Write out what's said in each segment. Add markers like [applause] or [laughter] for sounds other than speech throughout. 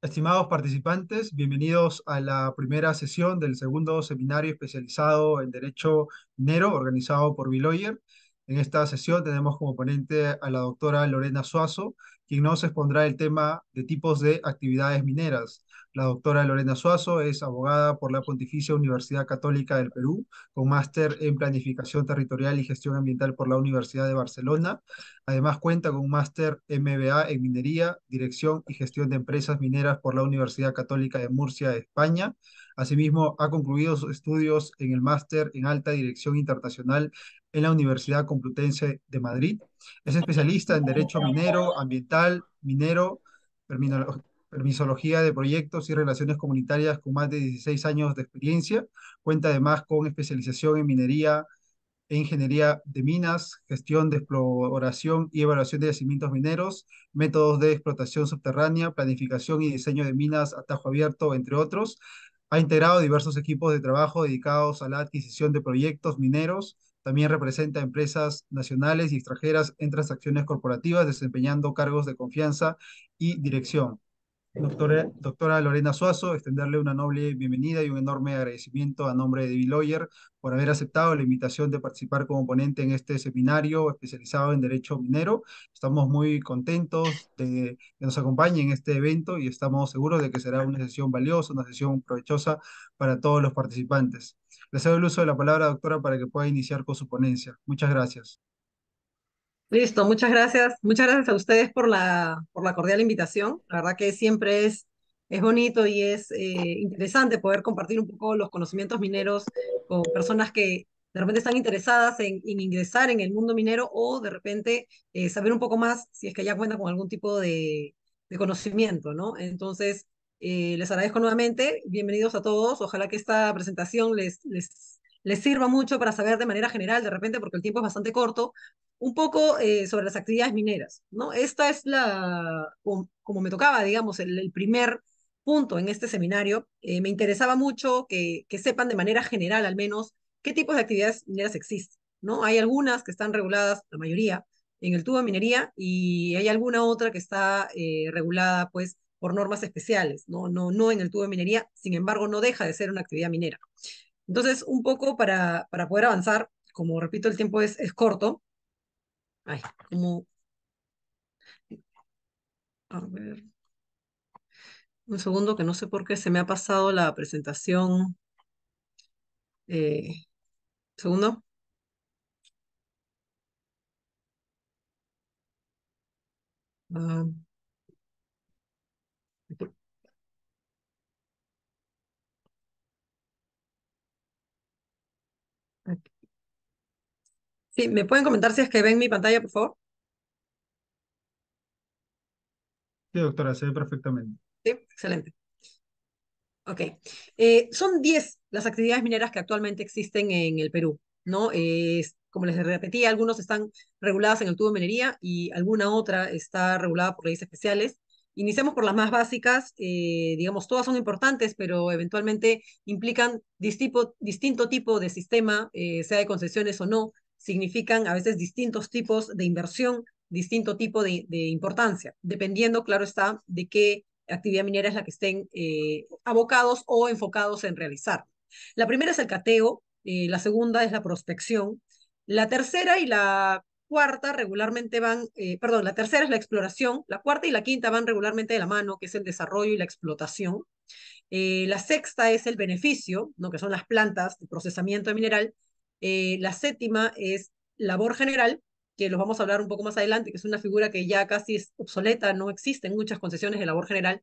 Estimados participantes, bienvenidos a la primera sesión del segundo seminario especializado en Derecho Nero organizado por Biloyer. En esta sesión tenemos como ponente a la doctora Lorena Suazo, quien nos expondrá el tema de tipos de actividades mineras. La doctora Lorena Suazo es abogada por la Pontificia Universidad Católica del Perú, con máster en Planificación Territorial y Gestión Ambiental por la Universidad de Barcelona. Además cuenta con un máster MBA en Minería, Dirección y Gestión de Empresas Mineras por la Universidad Católica de Murcia, de España. Asimismo, ha concluido sus estudios en el máster en Alta Dirección Internacional en la Universidad Complutense de Madrid. Es especialista en Derecho Minero, Ambiental, Minero, Permisología de Proyectos y Relaciones Comunitarias con más de 16 años de experiencia. Cuenta además con especialización en minería e ingeniería de minas, gestión de exploración y evaluación de yacimientos mineros, métodos de explotación subterránea, planificación y diseño de minas atajo abierto, entre otros. Ha integrado diversos equipos de trabajo dedicados a la adquisición de proyectos mineros, también representa a empresas nacionales y extranjeras en transacciones corporativas, desempeñando cargos de confianza y dirección. Doctora, doctora, Lorena Suazo, extenderle una noble bienvenida y un enorme agradecimiento a nombre de B-Lawyer por haber aceptado la invitación de participar como ponente en este seminario especializado en Derecho Minero. Estamos muy contentos de que nos acompañe en este evento y estamos seguros de que será una sesión valiosa, una sesión provechosa para todos los participantes. Le cedo el uso de la palabra, doctora, para que pueda iniciar con su ponencia. Muchas gracias. Listo, muchas gracias. Muchas gracias a ustedes por la, por la cordial invitación. La verdad que siempre es, es bonito y es eh, interesante poder compartir un poco los conocimientos mineros con personas que de repente están interesadas en, ingresar en el mundo minero o de repente eh, saber un poco más si es que ya cuenta con algún tipo de, de conocimiento, ¿no? Entonces, eh, les agradezco nuevamente, bienvenidos a todos, ojalá que esta presentación les, les, sirva mucho para saber de manera general, de repente, porque el tiempo es bastante corto, un poco eh, sobre las actividades mineras. ¿no? Esta es la, como, me tocaba, digamos, el, primer punto en este seminario, eh, me interesaba mucho que, que sepan de manera general al menos qué tipos de actividades mineras existen. ¿no? Hay algunas que están reguladas, la mayoría, en el tubo de minería y hay alguna otra que está regulada pues por normas especiales, no, en el tubo de minería, sin embargo, no deja de ser una actividad minera. Entonces, un poco para, poder avanzar, como repito, el tiempo es, corto. Ay, como... A ver. Un segundo, que no sé por qué se me ha pasado la presentación. Eh, segundo. Ah. ¿me pueden comentar si es que ven mi pantalla, por favor? Sí, doctora, se ve perfectamente. Sí, excelente. Ok. Eh, son 10 las actividades mineras que actualmente existen en el Perú, ¿no? Eh, como les repetía, algunos están reguladas en el tubo de minería y alguna otra está regulada por leyes especiales. Iniciemos por las más básicas, eh, digamos, todas son importantes, pero eventualmente implican distinto tipo de sistema, eh, sea de concesiones o no, significan a veces distintos tipos de inversión, distinto tipo de, importancia, dependiendo, claro está, de qué actividad minera es la que estén eh, abocados o enfocados en realizar. La primera es el cateo, eh, la segunda es la prospección, la tercera y la cuarta regularmente van, eh, perdón, la tercera es la exploración, la cuarta y la quinta van regularmente de la mano, que es el desarrollo y la explotación. la sexta es el beneficio, ¿no? que son las plantas de procesamiento de mineral. Eh, la séptima es labor general, que los vamos a hablar un poco más adelante, que es una figura que ya casi es obsoleta, no existen muchas concesiones de labor general.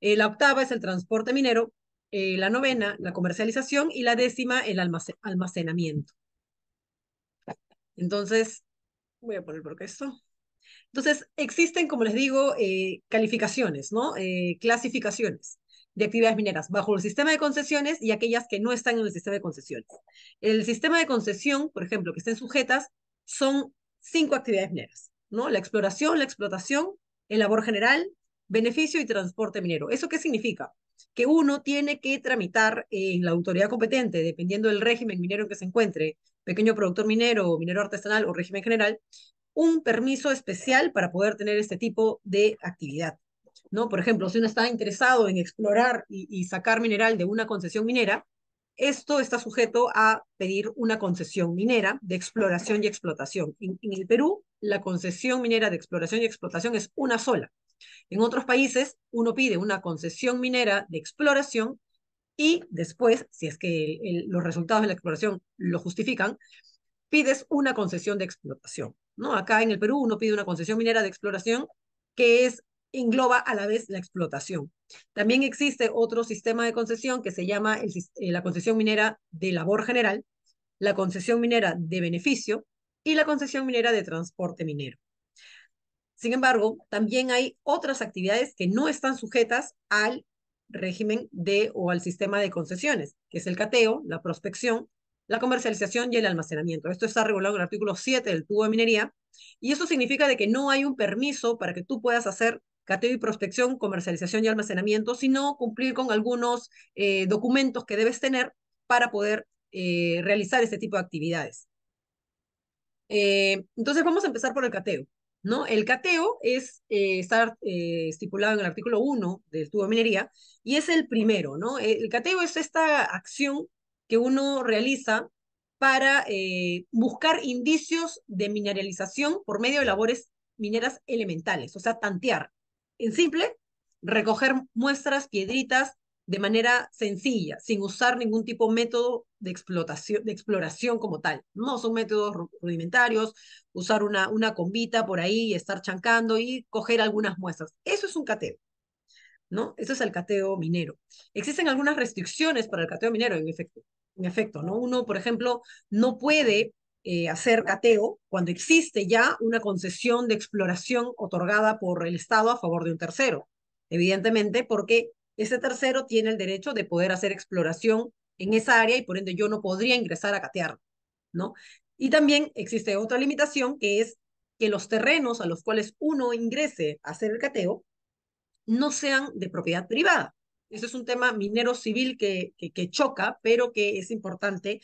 Eh, la octava es el transporte minero, eh, la novena, la comercialización, y la décima, el almacenamiento. Entonces, voy a poner qué esto. Entonces, existen, como les digo, calificaciones, ¿no? clasificaciones de actividades mineras bajo el sistema de concesiones y aquellas que no están en el sistema de concesiones. El sistema de concesión, por ejemplo, que estén sujetas, son cinco actividades mineras, ¿no? La exploración, la explotación, el labor general, beneficio y transporte minero. ¿Eso qué significa? Que uno tiene que tramitar en la autoridad competente, dependiendo del régimen minero en que se encuentre, pequeño productor minero, minero artesanal o régimen general, un permiso especial para poder tener este tipo de actividad. Por ejemplo, si uno está interesado en explorar y, sacar mineral de una concesión minera, esto está sujeto a pedir una concesión minera de exploración y explotación. En, el Perú, la concesión minera de exploración y explotación es una sola. En otros países, uno pide una concesión minera de exploración y después, si es que los resultados de la exploración lo justifican, pides una concesión de explotación. ¿no? Acá en el Perú, uno pide una concesión minera de exploración que es engloba a la vez la explotación. También existe otro sistema de concesión que se llama eh, la concesión minera de labor general, la concesión minera de beneficio y la concesión minera de transporte minero. Sin embargo, también hay otras actividades que no están sujetas al régimen de o al sistema de concesiones, que es el cateo, la prospección, la comercialización y el almacenamiento. Esto está regulado en el artículo 7 del tubo de minería y eso significa de que no hay un permiso para que tú puedas hacer cateo y prospección, comercialización y almacenamiento, sino cumplir con algunos eh, documentos que debes tener para poder eh, realizar este tipo de actividades. Eh, entonces vamos a empezar por el cateo. ¿no? El cateo es, estar estipulado en el artículo 1 del tubo de minería y es el primero. ¿no? El cateo es esta acción que uno realiza para buscar indicios de mineralización por medio de labores mineras elementales, o sea, tantear. En simple, recoger muestras, piedritas, de manera sencilla, sin usar ningún tipo de método de explotación, de exploración como tal. No son métodos rudimentarios, usar una, una combita por ahí, estar chancando y coger algunas muestras. Eso es un cateo. ¿no? Eso es el cateo minero. Existen algunas restricciones para el cateo minero, en efecto. En efecto, ¿no? Uno, por ejemplo, no puede eh, hacer cateo cuando existe ya una concesión de exploración otorgada por el Estado a favor de un tercero. Evidentemente, porque ese tercero tiene el derecho de poder hacer exploración en esa área y por ende yo no podría ingresar a catear, ¿no? Y también existe otra limitación que es que los terrenos a los cuales uno ingrese a hacer el cateo no sean de propiedad privada. Ese es un tema minero civil que, que, que choca, pero que es importante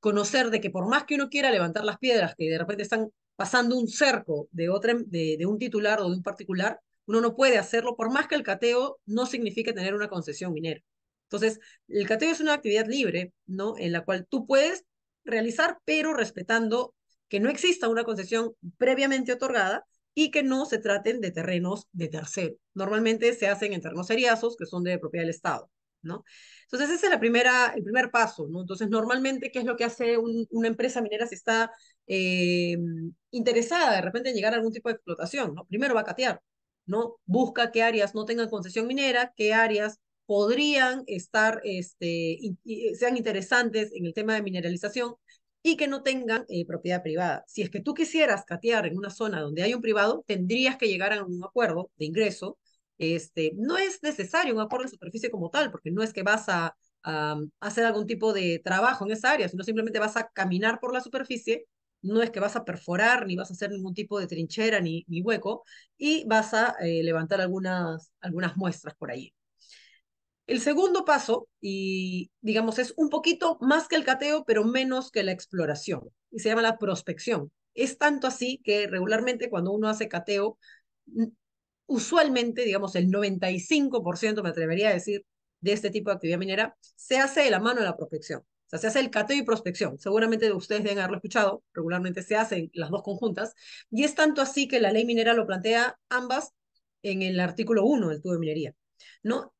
conocer de que por más que uno quiera levantar las piedras que de repente están pasando un cerco de, otra, de, un titular o de un particular, uno no puede hacerlo, por más que el cateo no signifique tener una concesión minera. Entonces, el cateo es una actividad libre, ¿no? En la cual tú puedes realizar, pero respetando que no exista una concesión previamente otorgada y que no se traten de terrenos de tercero. Normalmente se hacen en terrenos seriazos, que son de propiedad del Estado. ¿no? Entonces ese es la primera, el primer paso, ¿no? Entonces normalmente, ¿qué es lo que hace una empresa minera si está eh, interesada de repente en llegar a algún tipo de explotación? ¿no? Primero va a catear, ¿no? Busca qué áreas no tengan concesión minera, qué áreas podrían estar, este, sean interesantes en el tema de mineralización y que no tengan eh, propiedad privada. Si es que tú quisieras catear en una zona donde hay un privado, tendrías que llegar a un acuerdo de ingreso este, no es necesario un acuerdo de superficie como tal, porque no es que vas a, mm, hacer algún tipo de trabajo en esa área, sino simplemente vas a caminar por la superficie no es que vas a perforar ni vas a hacer ningún tipo de trinchera ni, ni hueco y vas a eh, levantar algunas, algunas muestras por ahí. El segundo paso, y digamos, es un poquito más que el cateo, pero menos que la exploración, y se llama la prospección. Es tanto así que regularmente cuando uno hace cateo, usualmente, digamos, el 95%, me atrevería a decir, de este tipo de actividad minera, se hace de la mano de la prospección. O sea, se hace el cateo y prospección. Seguramente ustedes deben haberlo escuchado, regularmente se hacen las dos conjuntas. Y es tanto así que la ley minera lo plantea ambas en el artículo 1 del tubo de minería. ¿no?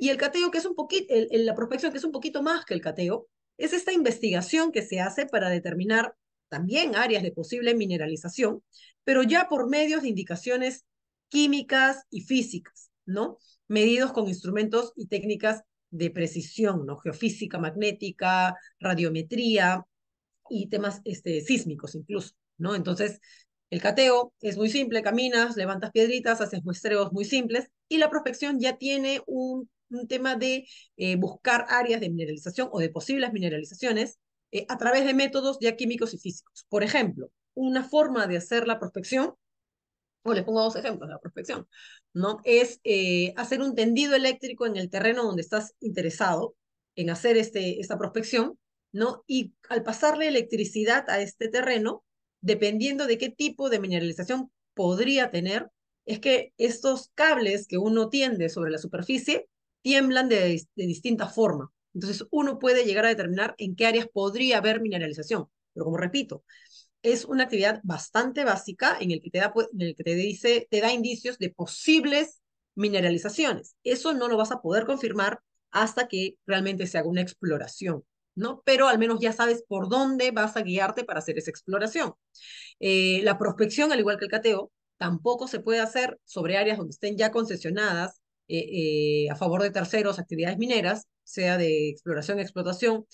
Y el cateo, que es un poquito, la prospección, que es un poquito más que el cateo, es esta investigación que se hace para determinar también áreas de posible mineralización, pero ya por medios de indicaciones químicas y físicas, ¿no? Medidos con instrumentos y técnicas de precisión, ¿no? Geofísica, magnética, radiometría y temas este, sísmicos incluso, ¿no? Entonces, el cateo es muy simple, caminas, levantas piedritas, haces muestreos muy simples y la prospección ya tiene un, tema de eh, buscar áreas de mineralización o de posibles mineralizaciones eh, a través de métodos ya químicos y físicos. Por ejemplo, una forma de hacer la prospección o les pongo dos ejemplos, de la prospección, ¿no? Es eh, hacer un tendido eléctrico en el terreno donde estás interesado en hacer este, esta prospección, ¿no? Y al pasarle electricidad a este terreno, dependiendo de qué tipo de mineralización podría tener, es que estos cables que uno tiende sobre la superficie tiemblan de, de distinta forma. Entonces uno puede llegar a determinar en qué áreas podría haber mineralización. Pero como repito, es una actividad bastante básica en el que te da, pues, en el que te dice, te da indicios de posibles mineralizaciones. Eso no lo vas a poder confirmar hasta que realmente se haga una exploración, ¿no? Pero al menos ya sabes por dónde vas a guiarte para hacer esa exploración. Eh, la prospección, al igual que el cateo, tampoco se puede hacer sobre áreas donde estén ya concesionadas eh, eh, a favor de terceros, actividades mineras, sea de exploración, explotación.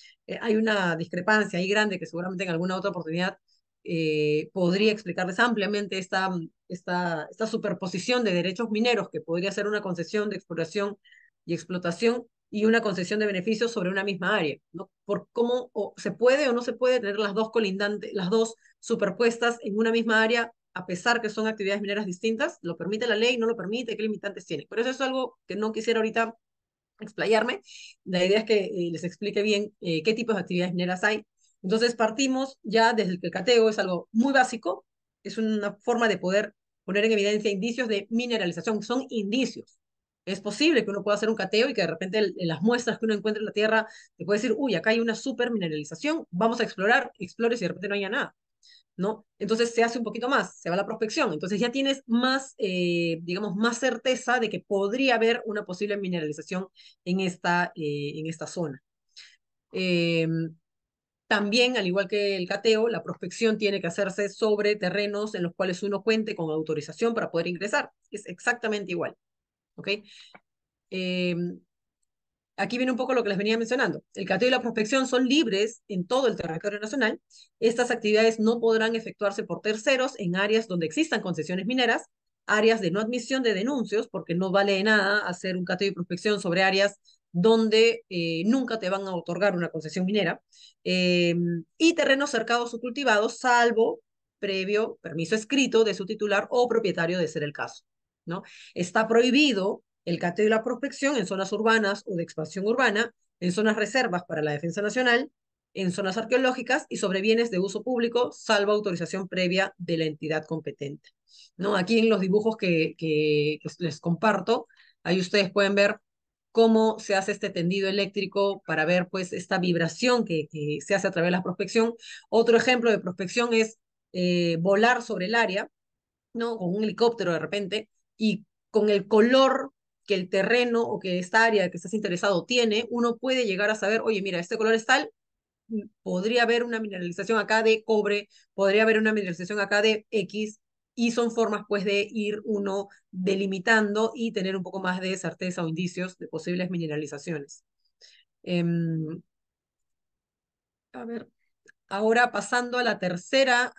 hay una discrepancia ahí grande que seguramente en alguna otra oportunidad eh, podría explicarles ampliamente esta, esta, esta superposición de derechos mineros que podría ser una concesión de exploración y explotación y una concesión de beneficios sobre una misma área, ¿no? Por cómo se puede o no se puede tener las dos colindantes, las dos superpuestas en una misma área, a pesar que son actividades mineras distintas, lo permite la ley, no lo permite, qué limitantes tiene. Por eso es algo que no quisiera ahorita explayarme. La idea es que eh, les explique bien eh, qué tipos de actividades mineras hay entonces partimos ya desde que el cateo es algo muy básico, es una forma de poder poner en evidencia indicios de mineralización, son indicios. Es posible que uno pueda hacer un cateo y que de repente en las muestras que uno encuentra en la Tierra te puede decir, uy, acá hay una super mineralización, vamos a explorar, explores y de repente no haya nada. ¿no? Entonces se hace un poquito más, se va a la prospección. Entonces ya tienes más, eh, digamos, más certeza de que podría haber una posible mineralización en esta, eh, en esta zona. Eh, también, al igual que el cateo, la prospección tiene que hacerse sobre terrenos en los cuales uno cuente con autorización para poder ingresar. Es exactamente igual. ¿Ok? Em, aquí viene un poco lo que les venía mencionando. El cateo y la prospección son libres en todo el territorio nacional. Estas actividades no podrán efectuarse por terceros en áreas donde existan concesiones mineras, áreas de no admisión de denuncios, porque no vale nada hacer un cateo y prospección sobre áreas donde eh, nunca te van a otorgar una concesión minera, eh, y terrenos cercados o cultivados, salvo previo permiso escrito de su titular o propietario de ser el caso. ¿no? Está prohibido el cateo y la prospección en zonas urbanas o de expansión urbana, en zonas reservas para la defensa nacional, en zonas arqueológicas y sobre bienes de uso público, salvo autorización previa de la entidad competente. ¿no? Aquí en los dibujos que, que les comparto, ahí ustedes pueden ver cómo se hace este tendido eléctrico para ver pues esta vibración que, se hace a través de la prospección. Otro ejemplo de prospección es eh, volar sobre el área, ¿no? Con un helicóptero de repente y con el color que el terreno o que esta área que estás interesado tiene, uno puede llegar a saber, oye, mira, este color es tal, mm, podría haber una mineralización acá de cobre, podría haber una mineralización acá de X, y son formas pues de ir uno delimitando y tener un poco más de certeza o indicios de posibles mineralizaciones. Em, a ver, ahora pasando a la tercera,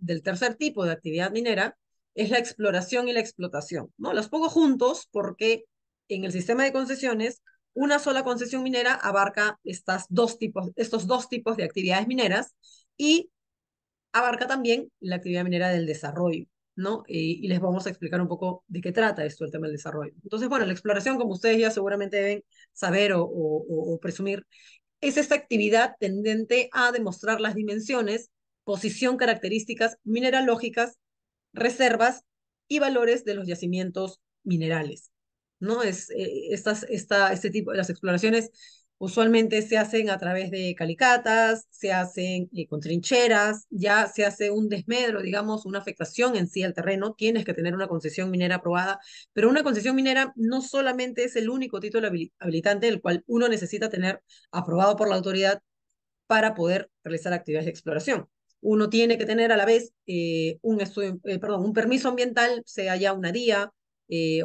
del tercer tipo de actividad minera, es la exploración y la explotación. ¿no? Los pongo juntos porque en el sistema de concesiones, una sola concesión minera abarca estas dos tipos, estos dos tipos de actividades mineras y abarca también la actividad minera del desarrollo. ¿no? Eh, y les vamos a explicar un poco de qué trata esto, el tema del desarrollo. Entonces, bueno, la exploración, como ustedes ya seguramente deben saber o, o, presumir, es esta actividad tendente a demostrar las dimensiones, posición, características mineralógicas, reservas y valores de los yacimientos minerales. ¿no? Es, eh, estas, esta, este tipo, de las exploraciones Usualmente se hacen a través de calicatas, se hacen eh, con trincheras, ya se hace un desmedro, digamos, una afectación en sí al terreno. Tienes que tener una concesión minera aprobada, pero una concesión minera no solamente es el único título habilitante, el cual uno necesita tener aprobado por la autoridad para poder realizar actividades de exploración. Uno tiene que tener a la vez eh, un, eh, un permiso ambiental, sea ya una DIA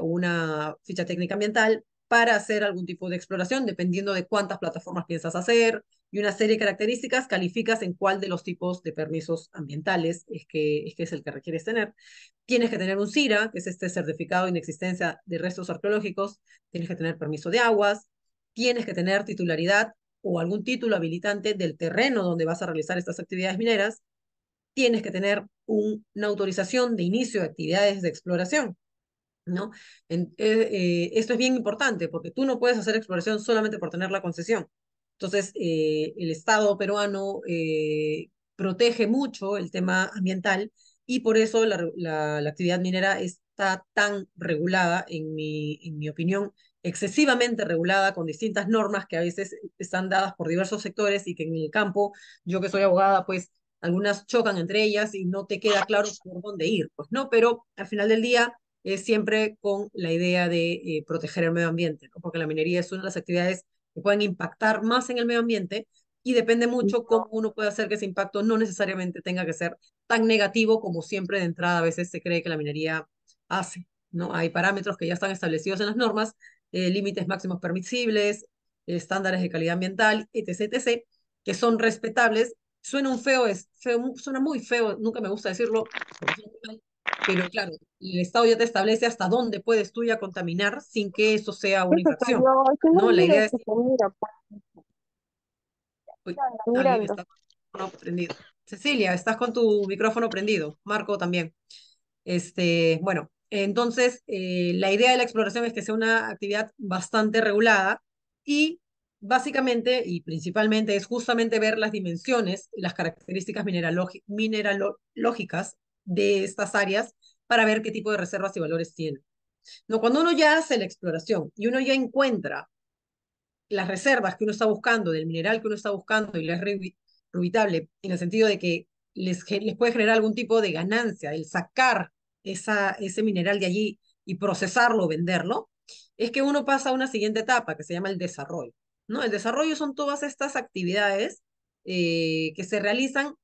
o una ficha técnica ambiental, para hacer algún tipo de exploración, dependiendo de cuántas plataformas piensas hacer y una serie de características, calificas en cuál de los tipos de permisos ambientales es que es, el que requieres tener. Tienes que tener un CIRA, que es este certificado de inexistencia de restos arqueológicos, tienes que tener permiso de aguas, tienes que tener titularidad o algún título habilitante del terreno donde vas a realizar estas actividades mineras, tienes que tener una autorización de inicio de actividades de exploración, ¿no? Eh, eh, esto es bien importante porque tú no puedes hacer exploración solamente por tener la concesión. Entonces, eh, el Estado peruano protege mucho el tema ambiental y por eso la, actividad minera está tan regulada, en mi, en mi opinión, excesivamente regulada con distintas normas que a veces están dadas por diversos sectores y que en el campo, yo que soy abogada, pues algunas chocan entre ellas y no te queda claro por dónde ir, pues no, pero al final del día siempre con la idea de eh, proteger el medio ambiente, porque la minería es una de las actividades que pueden impactar más en el medio ambiente y depende mucho cómo uno puede hacer que ese impacto no necesariamente tenga que ser tan negativo como siempre de entrada a veces se cree que la minería hace. ¿no? Hay parámetros que ya están establecidos en las normas, eh, límites máximos permisibles, estándares de calidad ambiental, etc., etc., que son respetables. Suena un feo, es suena muy feo, nunca me gusta decirlo, pero claro, el Estado ya te establece hasta dónde puedes tú ya contaminar sin que eso sea una infracción. la idea es... Pues. Cecilia, estás con tu micrófono prendido. Marco también. Este, bueno, entonces eh, la idea de la exploración es que sea una actividad bastante regulada y básicamente y principalmente es justamente ver las dimensiones, las características mineralógicas de estas áreas para ver qué tipo de reservas y valores tiene No, cuando uno ya hace la exploración y uno ya encuentra las reservas que uno está buscando, del mineral que uno está buscando y lo es en el sentido de que les, les puede generar algún tipo de ganancia, el sacar esa, ese mineral de allí y procesarlo, venderlo, es que uno pasa a una siguiente etapa que se llama el desarrollo. ¿no? El desarrollo son todas estas actividades eh, que se realizan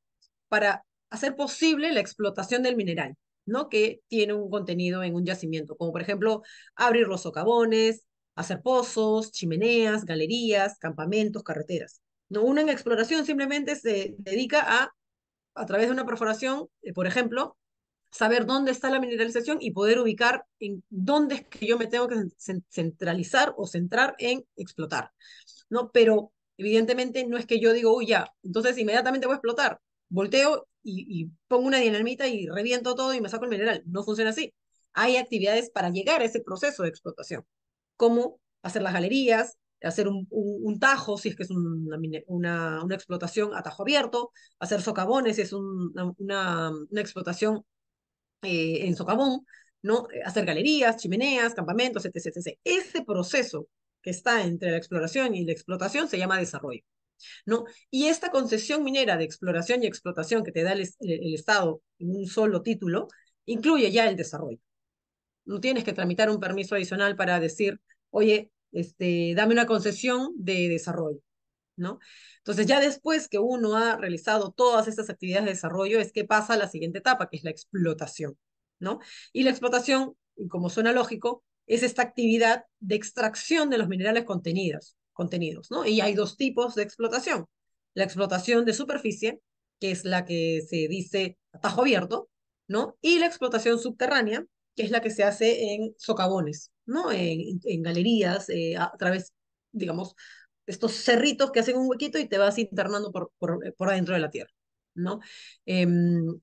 para hacer posible la explotación del mineral, ¿no? Que tiene un contenido en un yacimiento, como por ejemplo abrir los socavones, hacer pozos, chimeneas, galerías, campamentos, carreteras. ¿no? una en exploración simplemente se dedica a, a través de una perforación, eh, por ejemplo, saber dónde está la mineralización y poder ubicar en dónde es que yo me tengo que centralizar o centrar en explotar, ¿no? Pero evidentemente no es que yo digo, uy, ya, entonces inmediatamente voy a explotar volteo y, pongo una dinamita y reviento todo y me saco el mineral. No funciona así. Hay actividades para llegar a ese proceso de explotación, como hacer las galerías, hacer un, tajo, si es que es una, una, explotación a tajo abierto, hacer socavones, si es una, una, explotación eh, en socavón, ¿no? Eh, hacer galerías, chimeneas, campamentos, etcétera, etc. Ese proceso que está entre la exploración y la explotación se llama desarrollo. ¿no? Y esta concesión minera de exploración y explotación que te da el, Estado en un solo título, incluye ya el desarrollo. No tienes que tramitar un permiso adicional para decir, oye, este, dame una concesión de desarrollo, ¿no? Entonces, ya después que uno ha realizado todas estas actividades de desarrollo, es que pasa a la siguiente etapa, que es la explotación, ¿no? Y la explotación, como suena lógico, es esta actividad de extracción de los minerales contenidos contenidos, ¿no? Y hay dos tipos de explotación. La explotación de superficie, que es la que se dice a tajo abierto, ¿no? Y la explotación subterránea, que es la que se hace en socavones, ¿no? En, galerías, eh, a través, digamos, estos cerritos que hacen un huequito y te vas internando por, por, eh, adentro de la tierra, ¿no? Em,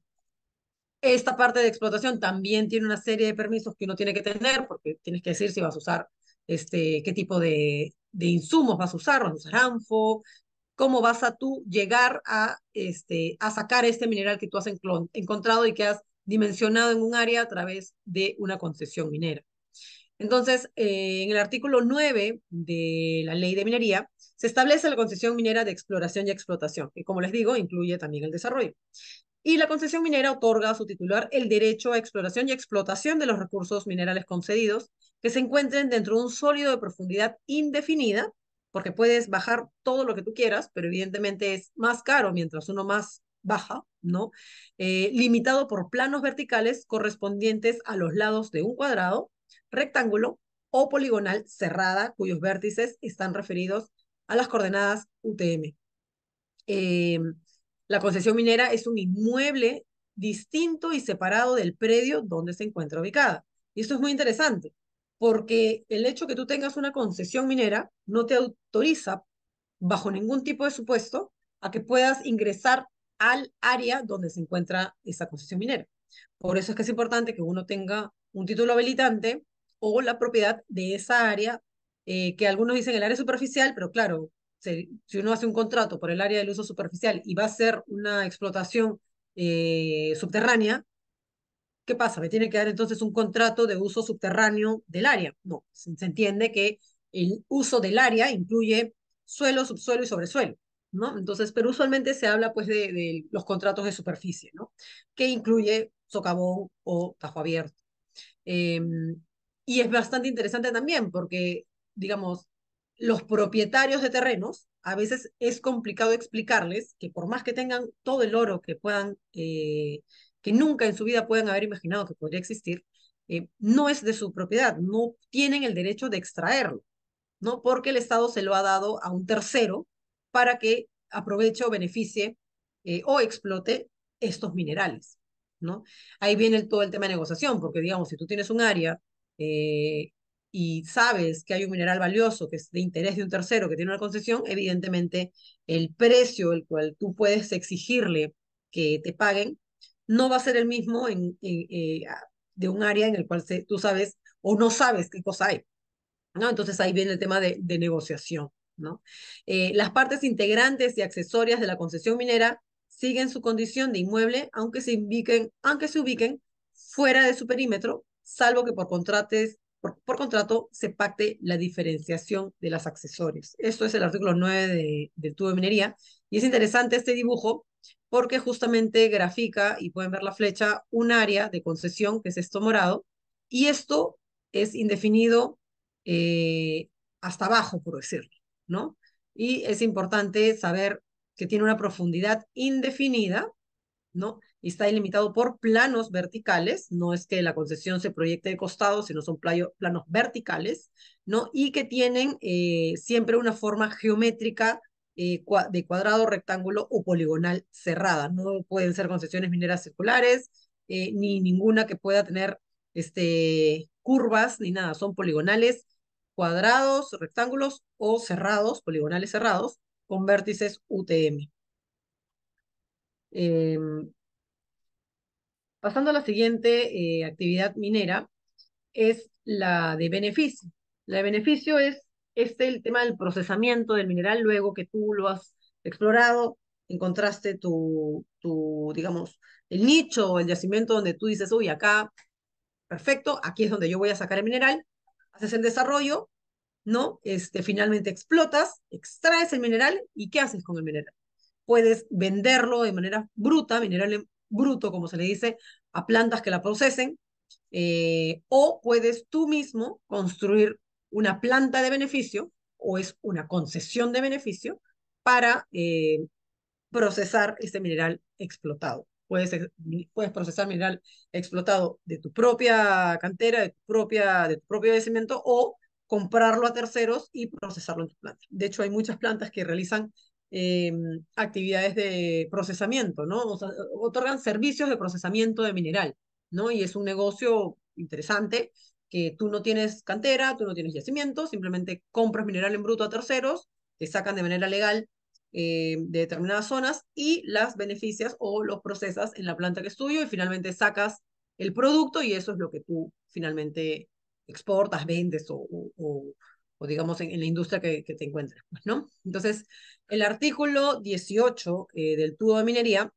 esta parte de explotación también tiene una serie de permisos que uno tiene que tener, porque tienes que decir si vas a usar este, qué tipo de de insumos vas a usar, vas a usar ANFO, cómo vas a tú llegar a, este, a sacar este mineral que tú has encontrado y que has dimensionado en un área a través de una concesión minera. Entonces, eh, en el artículo 9 de la ley de minería, se establece la concesión minera de exploración y explotación, que como les digo, incluye también el desarrollo y la concesión minera otorga a su titular el derecho a exploración y explotación de los recursos minerales concedidos que se encuentren dentro de un sólido de profundidad indefinida, porque puedes bajar todo lo que tú quieras, pero evidentemente es más caro mientras uno más baja, ¿no? Eh, limitado por planos verticales correspondientes a los lados de un cuadrado, rectángulo o poligonal cerrada, cuyos vértices están referidos a las coordenadas UTM. Eh, la concesión minera es un inmueble distinto y separado del predio donde se encuentra ubicada. Y esto es muy interesante, porque el hecho que tú tengas una concesión minera no te autoriza bajo ningún tipo de supuesto a que puedas ingresar al área donde se encuentra esa concesión minera. Por eso es que es importante que uno tenga un título habilitante o la propiedad de esa área, eh, que algunos dicen el área superficial, pero claro, si uno hace un contrato por el área del uso superficial y va a ser una explotación eh, subterránea, ¿qué pasa? ¿Me tiene que dar entonces un contrato de uso subterráneo del área? No, se, entiende que el uso del área incluye suelo, subsuelo y sobresuelo. ¿No? Entonces, pero usualmente se habla pues de, los contratos de superficie, ¿no? Que incluye socavón o tajo abierto. Em, y es bastante interesante también porque, digamos, los propietarios de terrenos, a veces es complicado explicarles que por más que tengan todo el oro que puedan, eh, que nunca en su vida puedan haber imaginado que podría existir, eh, no es de su propiedad, no tienen el derecho de extraerlo, ¿no? Porque el Estado se lo ha dado a un tercero para que aproveche o beneficie eh, o explote estos minerales, ¿no? Ahí viene todo el tema de negociación, porque digamos, si tú tienes un área eh, y sabes que hay un mineral valioso que es de interés de un tercero que tiene una concesión, evidentemente el precio el cual tú puedes exigirle que te paguen no va a ser el mismo en, eh, de un área en el cual tú sabes o no sabes qué cosa hay. ¿no? Entonces ahí viene el tema de, de negociación. ¿no? Eh, las partes integrantes y accesorias de la concesión minera siguen su condición de inmueble aunque se, aunque se ubiquen fuera de su perímetro, salvo que por contratos por, contrato se pacte la diferenciación de las accesorias. Esto es el artículo 9 de, del tubo de minería. Y es interesante este dibujo porque justamente grafica, y pueden ver la flecha, un área de concesión, que es esto morado, y esto es indefinido eh, hasta abajo, por decirlo, ¿no? Y es importante saber que tiene una profundidad indefinida, ¿no? está delimitado por planos verticales, no es que la concesión se proyecte de costado, sino son planos verticales, ¿no? Y que tienen eh, siempre una forma geométrica eh, de cuadrado, rectángulo o poligonal cerrada. No pueden ser concesiones mineras circulares, eh, ni ninguna que pueda tener este, curvas, ni nada. Son poligonales cuadrados, rectángulos o cerrados, poligonales cerrados, con vértices UTM. Em, Pasando a la siguiente eh, actividad minera, es la de beneficio. La de beneficio es, este el tema del procesamiento del mineral luego que tú lo has explorado, encontraste tu, tu digamos, el nicho o el yacimiento donde tú dices, uy, acá, perfecto, aquí es donde yo voy a sacar el mineral, haces el desarrollo, ¿no? Este, finalmente explotas, extraes el mineral y ¿qué haces con el mineral? Puedes venderlo de manera bruta, mineral en, bruto, como se le dice, a plantas que la procesen, eh, o puedes tú mismo construir una planta de beneficio o es una concesión de beneficio para eh, procesar este mineral explotado. Puedes, puedes procesar mineral explotado de tu propia cantera, de tu, propia, de tu propio yacimiento o comprarlo a terceros y procesarlo en tu planta. De hecho, hay muchas plantas que realizan Em, actividades de procesamiento, ¿no? otorgan servicios de procesamiento de mineral, ¿no? Y es un negocio interesante que tú no tienes cantera, tú no tienes yacimiento, simplemente compras mineral en bruto a terceros, te sacan de manera legal eh, de determinadas zonas y las beneficias o los procesas en la planta que es tuyo y finalmente sacas el producto y eso es lo que tú finalmente exportas, vendes o o digamos en, la industria que, te encuentres, pues, ¿no? Entonces, el artículo 18 eh, del tubo de minería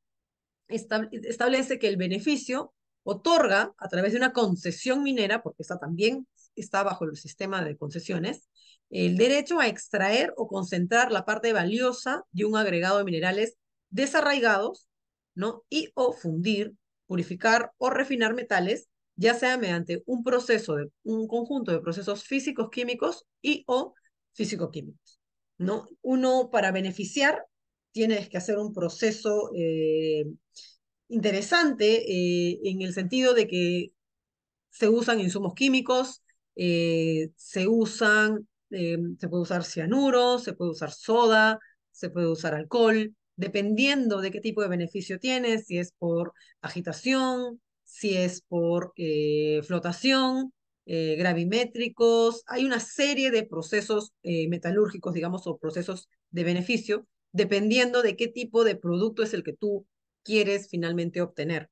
establece que el beneficio otorga a través de una concesión minera, porque esta también está bajo el sistema de concesiones, el derecho a extraer o concentrar la parte valiosa de un agregado de minerales desarraigados, ¿no? Y o fundir, purificar o refinar metales ya sea mediante un proceso, de, un conjunto de procesos físicos, químicos y o físico-químicos. ¿no? Uno para beneficiar tienes que hacer un proceso eh, interesante eh, en el sentido de que se usan insumos químicos, eh, se usan, se puede usar cianuro, se puede usar soda, se puede usar alcohol, dependiendo de qué tipo de beneficio tienes, si es por agitación, si es por eh, flotación, eh, gravimétricos, hay una serie de procesos eh, metalúrgicos, digamos, o procesos de beneficio, dependiendo de qué tipo de producto es el que tú quieres finalmente obtener.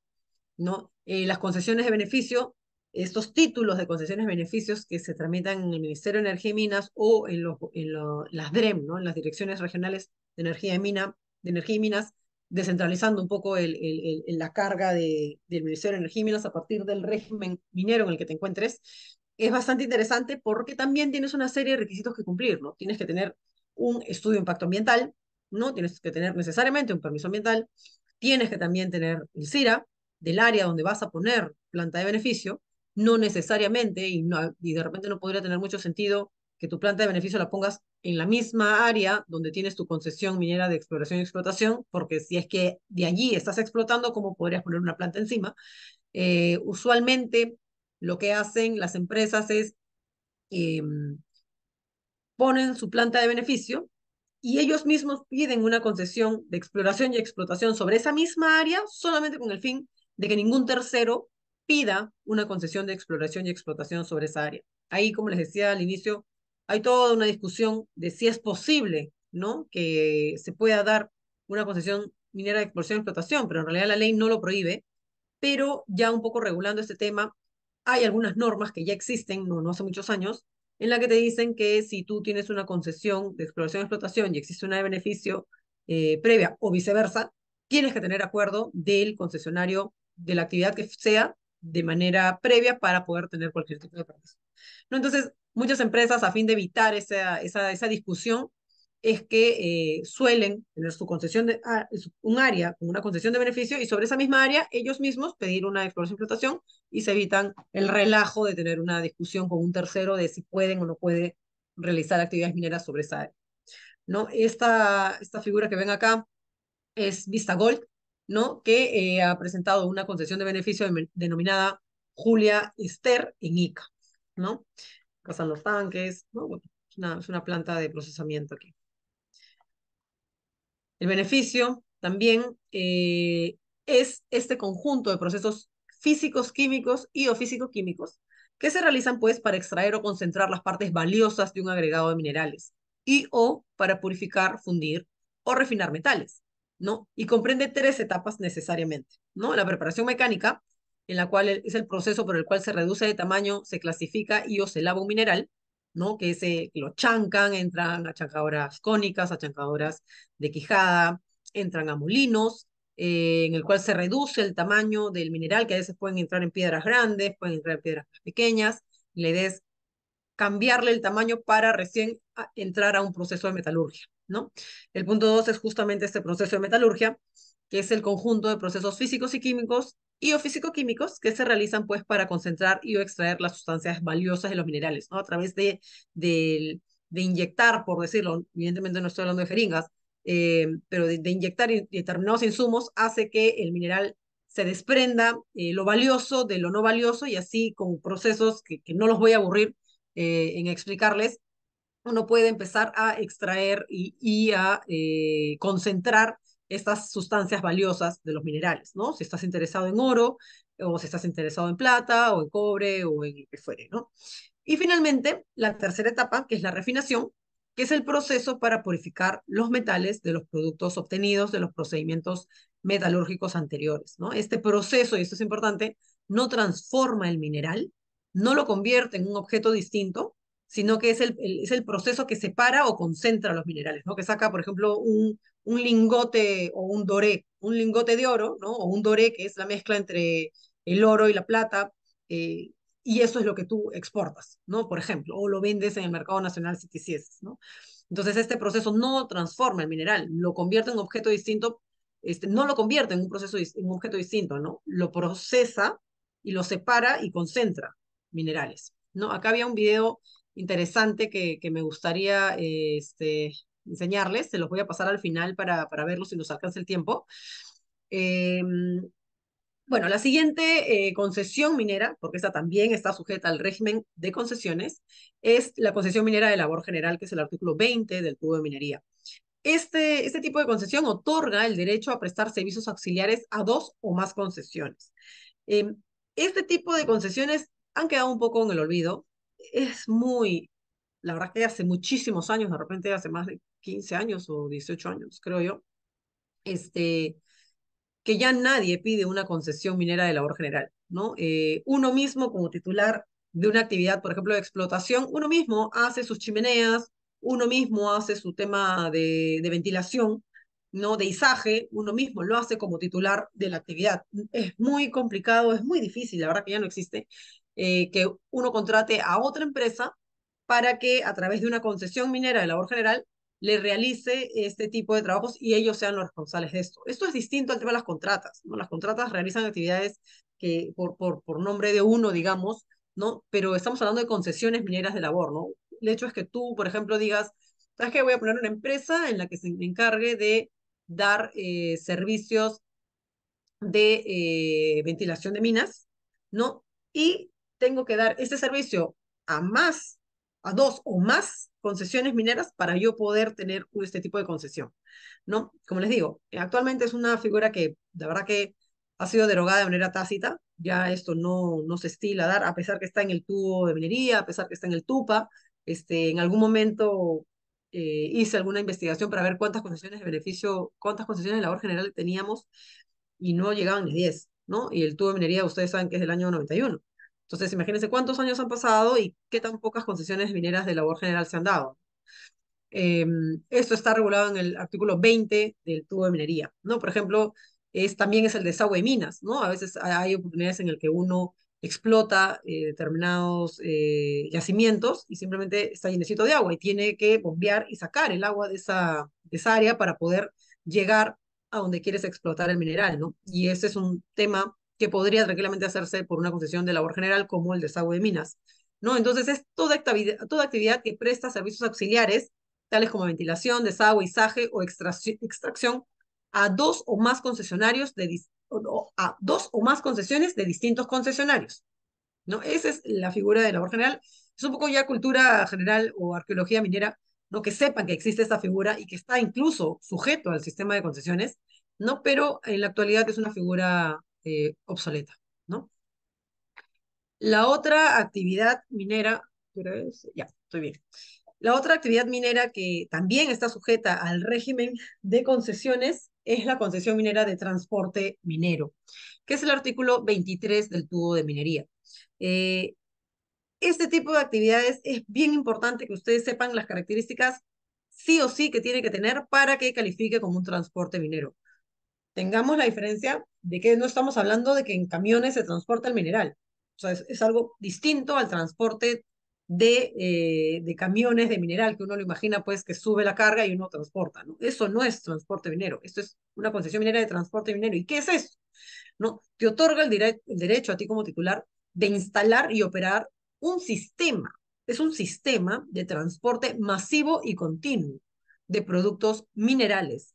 ¿no? las concesiones de beneficio, estos títulos de concesiones de beneficios que se tramitan en el Ministerio de Energía y Minas o en, en las DREM, ¿no? en las Direcciones Regionales de Energía Mina, de Energía y Minas, descentralizando un poco la carga de, del Ministerio de Energía y Minas a partir del régimen minero en el que te encuentres, es bastante interesante porque también tienes una serie de requisitos que cumplir, ¿no? Tienes que tener un estudio de impacto ambiental, ¿no? Tienes que tener necesariamente un permiso ambiental, tienes que también tener el CIRA del área donde vas a poner planta de beneficio, no necesariamente, y de repente no podría tener mucho sentido que tu planta de beneficio la pongas en la misma área donde tienes tu concesión minera de exploración y explotación, porque si es que de allí estás explotando, ¿cómo podrías poner una planta encima? Eh, usualmente lo que hacen las empresas es eh, ponen su planta de beneficio y ellos mismos piden una concesión de exploración y explotación sobre esa misma área solamente con el fin de que ningún tercero pida una concesión de exploración y explotación sobre esa área. Ahí, como les decía al inicio, hay toda una discusión de si es posible, ¿no? Que se pueda dar una concesión minera de exploración y explotación, pero en realidad la ley no lo prohíbe, pero ya un poco regulando este tema, hay algunas normas que ya existen, no, no hace muchos años, en la que te dicen que si tú tienes una concesión de exploración y explotación y existe una de beneficio eh, previa o viceversa, tienes que tener acuerdo del concesionario de la actividad que sea de manera previa para poder tener cualquier tipo de permiso. ¿No? Entonces, muchas empresas a fin de evitar esa, esa, esa discusión es que eh, suelen tener su concesión de ah, un área con una concesión de beneficio y sobre esa misma área ellos mismos pedir una exploración explotación y se evitan el relajo de tener una discusión con un tercero de si pueden o no pueden realizar actividades mineras sobre esa área. ¿No? Esta, esta figura que ven acá es Vista Gold, ¿no? que eh, ha presentado una concesión de beneficio denominada Julia Esther en ICA. ¿no? pasan los tanques, ¿no? es, una, es una planta de procesamiento aquí. El beneficio también eh, es este conjunto de procesos físicos, químicos y o físico-químicos que se realizan pues para extraer o concentrar las partes valiosas de un agregado de minerales y o para purificar, fundir o refinar metales, ¿no? Y comprende tres etapas necesariamente, ¿no? La preparación mecánica, en la cual es el proceso por el cual se reduce de tamaño, se clasifica y o se lava un mineral, ¿no? Que se lo chancan, entran a chancadoras cónicas, a chancadoras de quijada, entran a molinos, eh, en el cual se reduce el tamaño del mineral, que a veces pueden entrar en piedras grandes, pueden entrar en piedras más pequeñas, le des cambiarle el tamaño para recién ah, entrar a un proceso de metalurgia, ¿no? El punto dos es justamente este proceso de metalurgia, que es el conjunto de procesos físicos y químicos y o físico-químicos que se realizan pues para concentrar y o extraer las sustancias valiosas de los minerales, A través de, de, de inyectar, por decirlo, evidentemente no estoy hablando de jeringas, eh, pero de, inyectar determinados insumos hace que el mineral se desprenda eh, lo valioso de lo no valioso y así con procesos que, no los voy a aburrir eh, en explicarles, uno puede empezar a extraer y, y a concentrar estas sustancias valiosas de los minerales, ¿no? Si estás interesado en oro, o si estás interesado en plata, o en cobre, o en lo que fuere, ¿no? Y finalmente, la tercera etapa, que es la refinación, que es el proceso para purificar los metales de los productos obtenidos de los procedimientos metalúrgicos anteriores, ¿no? Este proceso, y esto es importante, no transforma el mineral, no lo convierte en un objeto distinto, sino que es el, es el proceso que separa o concentra los minerales, ¿no? Que saca, por ejemplo, un, un lingote o un doré, un lingote de oro, ¿no? O un doré, que es la mezcla entre el oro y la plata, eh, y eso es lo que tú exportas, ¿no? Por ejemplo, o lo vendes en el mercado nacional si quisieses, ¿no? Entonces, este proceso no transforma el mineral, lo convierte en un objeto distinto, este, no lo convierte en un, proceso, en un objeto distinto, ¿no? Lo procesa y lo separa y concentra minerales, ¿no? Acá había un video interesante que, me gustaría este, enseñarles. Se los voy a pasar al final para, para verlos si nos alcanza el tiempo. Em, bueno, la siguiente eh, concesión minera, porque esta también está sujeta al régimen de concesiones, es la concesión minera de labor general, que es el artículo 20 del Código de Minería. Este, este tipo de concesión otorga el derecho a prestar servicios auxiliares a dos o más concesiones. Em, este tipo de concesiones han quedado un poco en el olvido, es muy, la verdad que hace muchísimos años, de repente hace más de 15 años o 18 años, creo yo, este, que ya nadie pide una concesión minera de labor general, ¿no? Eh, uno mismo como titular de una actividad, por ejemplo, de explotación, uno mismo hace sus chimeneas, uno mismo hace su tema de, de ventilación, ¿no? De izaje, uno mismo lo hace como titular de la actividad. Es muy complicado, es muy difícil, la verdad que ya no existe, eh, que uno contrate a otra empresa para que a través de una concesión minera de labor general le realice este tipo de trabajos y ellos sean los responsables de esto. Esto es distinto al tema de las contratas. ¿no? Las contratas realizan actividades que por, por, por nombre de uno, digamos, ¿no? pero estamos hablando de concesiones mineras de labor. ¿no? El hecho es que tú, por ejemplo, digas, ¿sabes qué? Voy a poner una empresa en la que se me encargue de dar eh, servicios de eh, ventilación de minas, ¿no? Y tengo que dar este servicio a más, a dos o más concesiones mineras para yo poder tener este tipo de concesión, ¿no? Como les digo, eh, actualmente es una figura que la verdad que ha sido derogada de manera tácita, ya esto no, no se estila a dar, a pesar que está en el tubo de minería, a pesar que está en el TUPA, este, en algún momento eh, hice alguna investigación para ver cuántas concesiones de beneficio, cuántas concesiones de labor general teníamos y no llegaban ni 10, ¿no? Y el tubo de minería, ustedes saben que es del año 91. Entonces, imagínense cuántos años han pasado y qué tan pocas concesiones mineras de labor general se han dado. Em, esto está regulado en el artículo 20 del tubo de minería, ¿no? Por ejemplo, es, también es el desagüe de minas, ¿no? A veces hay oportunidades en las que uno explota eh, determinados eh, yacimientos y simplemente está llenecito de agua y tiene que bombear y sacar el agua de esa, de esa área para poder llegar a donde quieres explotar el mineral, ¿no? Y ese es un tema que podría tranquilamente hacerse por una concesión de labor general como el desagüe de minas. ¿no? Entonces es toda actividad, toda actividad que presta servicios auxiliares, tales como ventilación, desagüe, izaje o extracción, a dos o más concesionarios de, a dos o más concesiones de distintos concesionarios. ¿no? Esa es la figura de labor general. Es un poco ya cultura general o arqueología minera, ¿no? que sepan que existe esta figura y que está incluso sujeto al sistema de concesiones, ¿no? pero en la actualidad es una figura eh, obsoleta, ¿no? La otra actividad minera, ya, estoy bien. La otra actividad minera que también está sujeta al régimen de concesiones es la concesión minera de transporte minero, que es el artículo 23 del tubo de minería. Eh, este tipo de actividades es bien importante que ustedes sepan las características sí o sí que tiene que tener para que califique como un transporte minero. Tengamos la diferencia de que no estamos hablando de que en camiones se transporta el mineral. O sea, es, algo distinto al transporte eh, de, camiones de mineral, que uno lo imagina pues que sube la carga y uno transporta. ¿no? Eso no es transporte minero, esto es una concesión minera de transporte minero. ¿Y qué es eso? ¿No? Te otorga el, el derecho a ti como titular de instalar y operar un sistema. Es un sistema de transporte masivo y continuo de productos minerales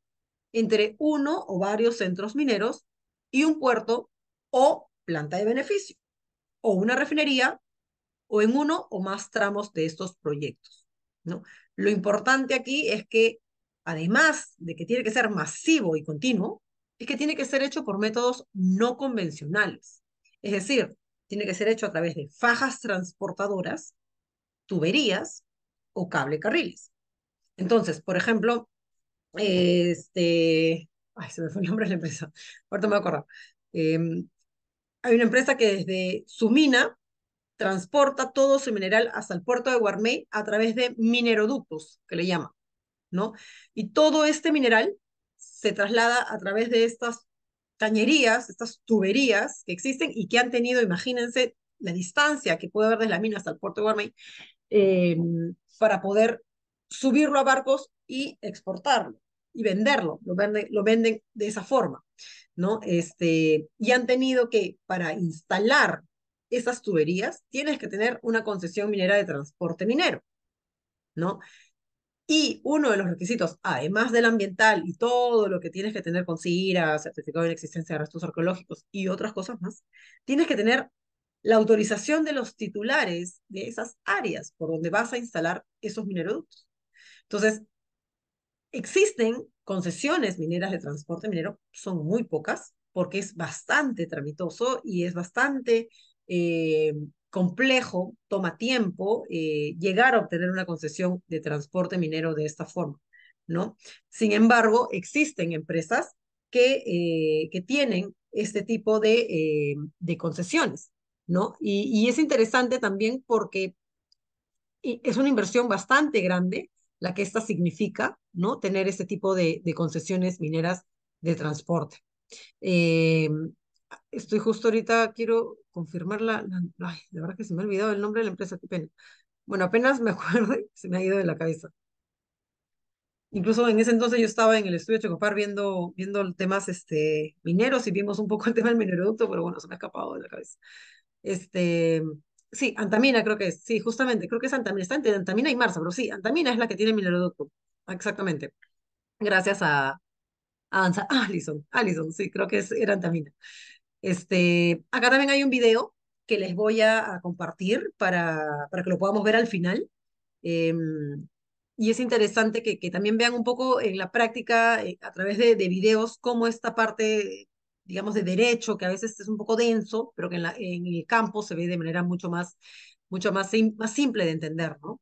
entre uno o varios centros mineros y un puerto o planta de beneficio, o una refinería, o en uno o más tramos de estos proyectos. ¿no? Lo importante aquí es que, además de que tiene que ser masivo y continuo, es que tiene que ser hecho por métodos no convencionales. Es decir, tiene que ser hecho a través de fajas transportadoras, tuberías o cable carriles. Entonces, por ejemplo, este, ay, se me fue el nombre de la empresa, ahorita me em, hay una empresa que desde su mina transporta todo su mineral hasta el puerto de Guarmey a través de mineroductos, que le llaman, ¿no? Y todo este mineral se traslada a través de estas cañerías, estas tuberías que existen y que han tenido, imagínense, la distancia que puede haber desde la mina hasta el puerto de Guarmey em, para poder subirlo a barcos y exportarlo y venderlo, lo venden, lo venden de esa forma, ¿no? Este, y han tenido que, para instalar esas tuberías, tienes que tener una concesión minera de transporte minero, ¿no? Y uno de los requisitos, además del ambiental y todo lo que tienes que tener con CIRA, certificado de existencia de restos arqueológicos y otras cosas más, tienes que tener la autorización de los titulares de esas áreas por donde vas a instalar esos mineroductos. Entonces, Existen concesiones mineras de transporte minero, son muy pocas, porque es bastante tramitoso y es bastante eh, complejo, toma tiempo eh, llegar a obtener una concesión de transporte minero de esta forma, ¿no? Sin embargo, existen empresas que, eh, que tienen este tipo de, concesiones, ¿no? Y, y, es interesante también porque es una inversión bastante grande la que esta significa, ¿no? Tener este tipo de, concesiones mineras de transporte. Eh, estoy justo ahorita, quiero confirmarla. la, Ay, la verdad que se me ha olvidado el nombre de la empresa, qué pena. Bueno, apenas me [laughs] acuerdo, se me ha ido de la cabeza. Incluso en ese entonces yo estaba en el estudio Chocopar viendo, viendo temas este, mineros y vimos un poco el tema del mineroducto, pero bueno, se me ha escapado de la cabeza. Este, sí, Antamina creo que es, sí, justamente, creo que es Antamina, está entre Antamina y Marsa, pero sí, Antamina es la que tiene mineroducto, exactamente, gracias a, a Alison, sí, creo que es, era Antamina. Este, acá también hay un video que les voy a, compartir para, para que lo podamos ver al final. Em, y es interesante que, también vean un poco en la práctica, eh, a través de, de, videos, cómo esta parte digamos, de derecho, que a veces es un poco denso, pero que en, el campo se ve de manera mucho más, mucho más, más simple de entender, ¿no?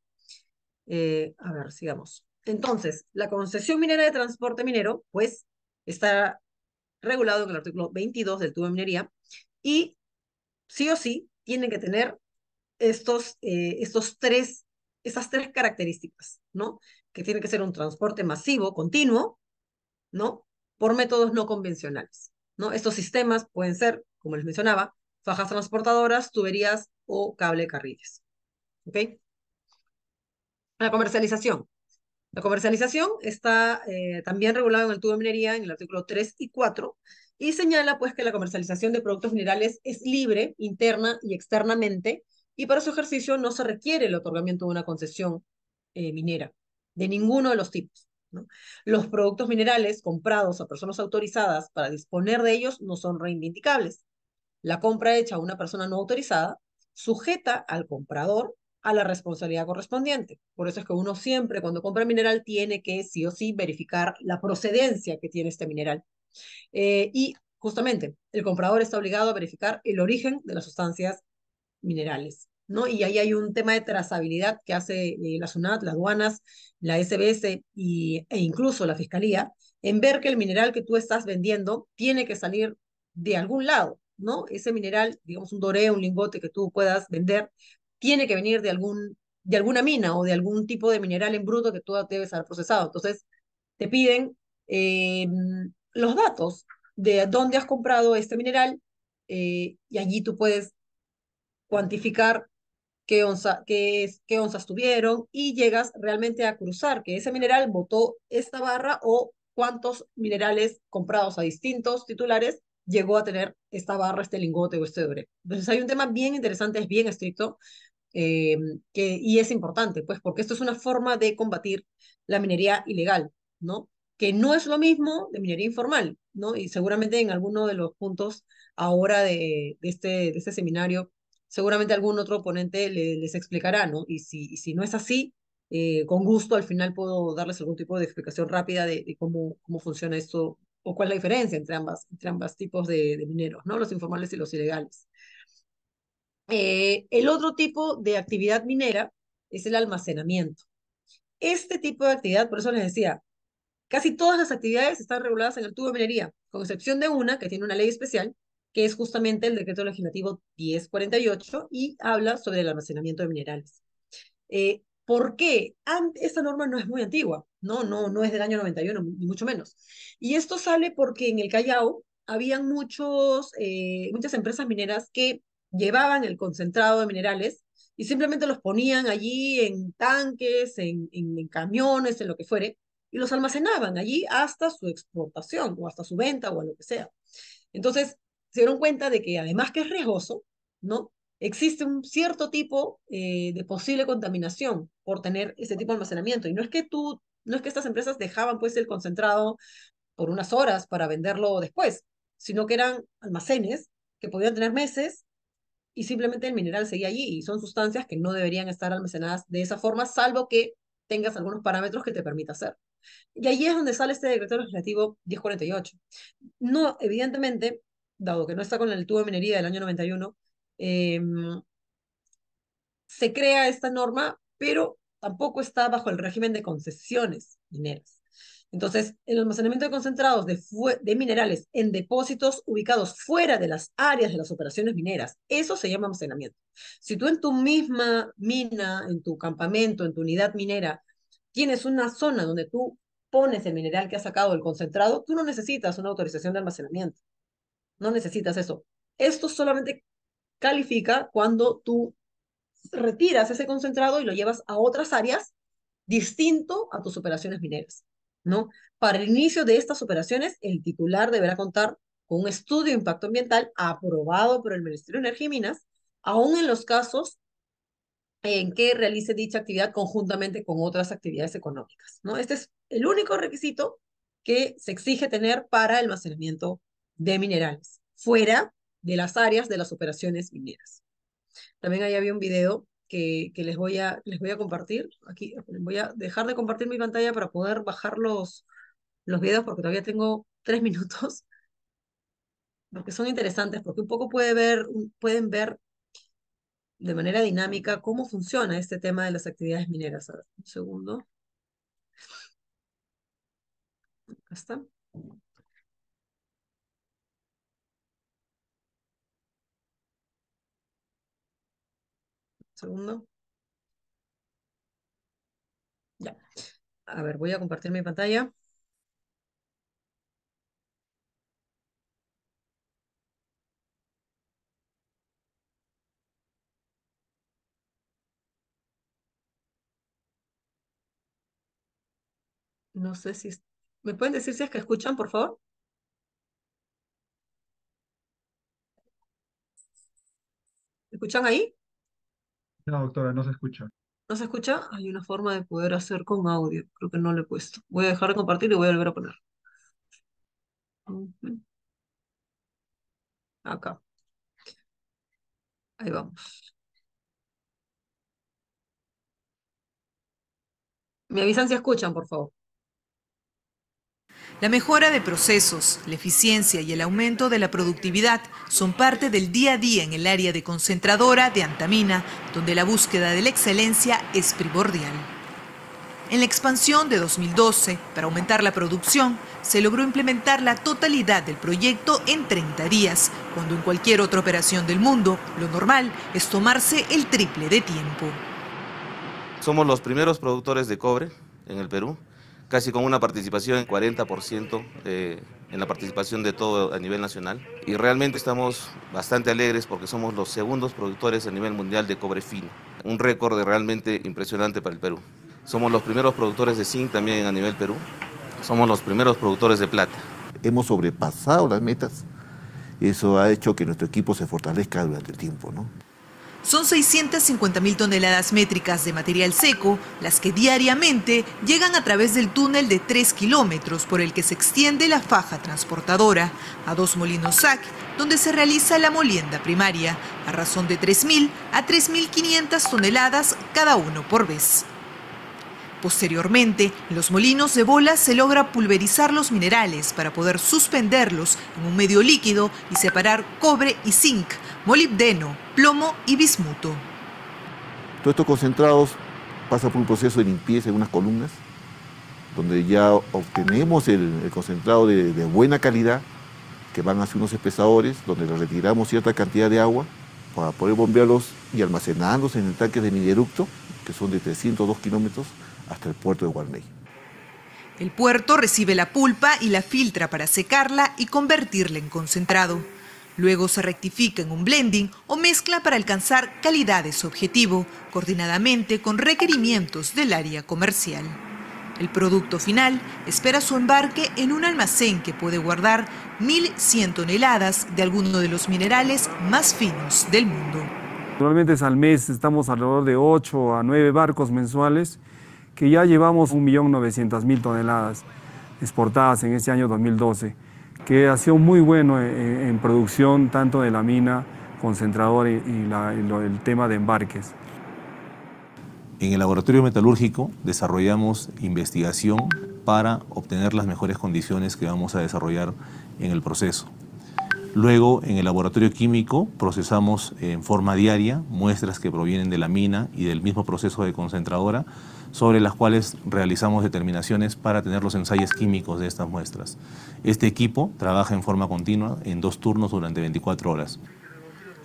Eh, a ver, sigamos. Entonces, la concesión minera de transporte minero, pues, está regulado en el artículo 22 del tubo de minería y sí o sí tienen que tener estos, eh, estos tres, esas tres características, ¿no? Que tiene que ser un transporte masivo, continuo, ¿no? Por métodos no convencionales. ¿no? Estos sistemas pueden ser, como les mencionaba, fajas transportadoras, tuberías o cable carriles. La comercialización. La comercialización está eh, también regulada en el tubo de minería en el artículo 3 y 4 y señala pues que la comercialización de productos minerales es libre interna y externamente y para su ejercicio no se requiere el otorgamiento de una concesión eh, minera de ninguno de los tipos. Los productos minerales comprados a personas autorizadas para disponer de ellos no son reivindicables. La compra hecha a una persona no autorizada sujeta al comprador a la responsabilidad correspondiente. Por eso es que uno siempre cuando compra mineral tiene que sí o sí verificar la procedencia que tiene este mineral. Eh, y justamente el comprador está obligado a verificar el origen de las sustancias minerales. ¿no? Y ahí hay un tema de trazabilidad que hace eh, la SUNAT, las aduanas, la SBS y, e incluso la Fiscalía, en ver que el mineral que tú estás vendiendo tiene que salir de algún lado, ¿no? Ese mineral, digamos un doré, un lingote que tú puedas vender, tiene que venir de, algún, de alguna mina o de algún tipo de mineral en bruto que tú debes haber procesado. Entonces, te piden eh, los datos de dónde has comprado este mineral eh, y allí tú puedes cuantificar qué, qué onzas tuvieron y llegas realmente a cruzar que ese mineral botó esta barra o cuántos minerales comprados a distintos titulares llegó a tener esta barra, este lingote o este doble. Entonces hay un tema bien interesante, es bien estricto eh, que, y es importante, pues porque esto es una forma de combatir la minería ilegal, ¿no? Que no es lo mismo de minería informal, ¿no? Y seguramente en alguno de los puntos ahora de, este, de este seminario seguramente algún otro oponente les explicará, ¿no? Y si, si no es así, eh, con gusto al final puedo darles algún tipo de explicación rápida de, cómo, cómo funciona esto o cuál es la diferencia entre ambas, entre ambas tipos de, mineros, ¿no? Los informales y los ilegales. Eh, el otro tipo de actividad minera es el almacenamiento. Este tipo de actividad, por eso les decía, casi todas las actividades están reguladas en el tubo de minería, con excepción de una que tiene una ley especial, que es justamente el decreto legislativo 1048 y habla sobre el almacenamiento de minerales. Eh, ¿Por qué? Esta norma no es muy antigua, no, no, no es del año 91, ni mucho menos. Y esto sale porque en el Callao habían muchos, eh, muchas empresas mineras que llevaban el concentrado de minerales y simplemente los ponían allí en tanques, en, en, en, camiones, en lo que fuere, y los almacenaban allí hasta su exportación o hasta su venta o a lo que sea. Entonces, se dieron cuenta de que además que es riesgoso, ¿no? Existe un cierto tipo eh, de posible contaminación por tener ese tipo de almacenamiento. Y no es que tú, no es que estas empresas dejaban pues el concentrado por unas horas para venderlo después, sino que eran almacenes que podían tener meses y simplemente el mineral seguía allí y son sustancias que no deberían estar almacenadas de esa forma, salvo que tengas algunos parámetros que te permita hacer. Y ahí es donde sale este decreto legislativo 1048. No, evidentemente, dado que no está con el tubo de minería del año 91, em, se crea esta norma, pero tampoco está bajo el régimen de concesiones mineras. Entonces, el almacenamiento de concentrados de, minerales en depósitos ubicados fuera de las áreas de las operaciones mineras, eso se llama almacenamiento. Si tú en tu misma mina, en tu campamento, en tu unidad minera, tienes una zona donde tú pones el mineral que has sacado, del concentrado, tú no necesitas una autorización de almacenamiento. No necesitas eso. Esto solamente califica cuando tú retiras ese concentrado y lo llevas a otras áreas distinto a tus operaciones mineras. ¿no? Para el inicio de estas operaciones, el titular deberá contar con un estudio de impacto ambiental aprobado por el Ministerio de Energía y Minas, aún en los casos en que realice dicha actividad conjuntamente con otras actividades económicas. ¿no? Este es el único requisito que se exige tener para el almacenamiento de minerales, fuera de las áreas de las operaciones mineras. También ahí había un video que, que les, voy a, les voy a compartir. Aquí voy a dejar de compartir mi pantalla para poder bajar los, los videos porque todavía tengo tres [laughs] minutos. Porque son interesantes, porque un poco puede ver, pueden ver de manera dinámica cómo funciona este tema de las actividades mineras. un segundo. Acá está. Ya. A ver, voy a compartir mi pantalla. No sé si... ¿Me pueden decir si es que escuchan, por favor? ¿Escuchan ahí? No, doctora, no se escucha. ¿No se escucha? Hay una forma de poder hacer con audio. Creo que no lo he puesto. Voy a dejar de compartir y voy a volver a poner. Acá. Ahí vamos. Me avisan si escuchan, por favor. La mejora de procesos, la eficiencia y el aumento de la productividad son parte del día a día en el área de concentradora de Antamina, donde la búsqueda de la excelencia es primordial. En la expansión de 2012, para aumentar la producción, se logró implementar la totalidad del proyecto en 30 días, cuando en cualquier otra operación del mundo lo normal es tomarse el triple de tiempo. Somos los primeros productores de cobre en el Perú casi con una participación en 40% eh, en la participación de todo a nivel nacional. Y realmente estamos bastante alegres porque somos los segundos productores a nivel mundial de cobre fino. Un récord realmente impresionante para el Perú. Somos los primeros productores de zinc también a nivel Perú. Somos los primeros productores de plata. Hemos sobrepasado las metas. Eso ha hecho que nuestro equipo se fortalezca durante el tiempo, ¿no? Son 650.000 toneladas métricas de material seco las que diariamente llegan a través del túnel de 3 kilómetros por el que se extiende la faja transportadora a dos molinos SAC, donde se realiza la molienda primaria, a razón de 3.000 a 3.500 toneladas cada uno por vez. Posteriormente, en los molinos de bola se logra pulverizar los minerales para poder suspenderlos en un medio líquido y separar cobre y zinc, molibdeno, plomo y bismuto. Todos estos concentrados pasan por un proceso de limpieza en unas columnas, donde ya obtenemos el, concentrado de, buena calidad, que van hacia unos espesadores, donde le retiramos cierta cantidad de agua para poder bombearlos y almacenarlos en el de midieructo, que son de 302 kilómetros, hasta el puerto de Guarney. El puerto recibe la pulpa y la filtra para secarla y convertirla en concentrado. Luego se rectifica en un blending o mezcla para alcanzar calidad de su objetivo, coordinadamente con requerimientos del área comercial. El producto final espera su embarque en un almacén que puede guardar 1.100 toneladas de alguno de los minerales más finos del mundo. Normalmente es al mes, estamos alrededor de 8 a 9 barcos mensuales que ya llevamos 1.900.000 toneladas exportadas en este año 2012, que ha sido muy bueno en, producción tanto de la mina, concentrador y, el tema de embarques. En el laboratorio metalúrgico desarrollamos investigación para obtener las mejores condiciones que vamos a desarrollar en el proceso. Luego, en el laboratorio químico, procesamos en forma diaria muestras que provienen de la mina y del mismo proceso de concentradora sobre las cuales realizamos determinaciones para tener los ensayos químicos de estas muestras. Este equipo trabaja en forma continua en dos turnos durante 24 horas.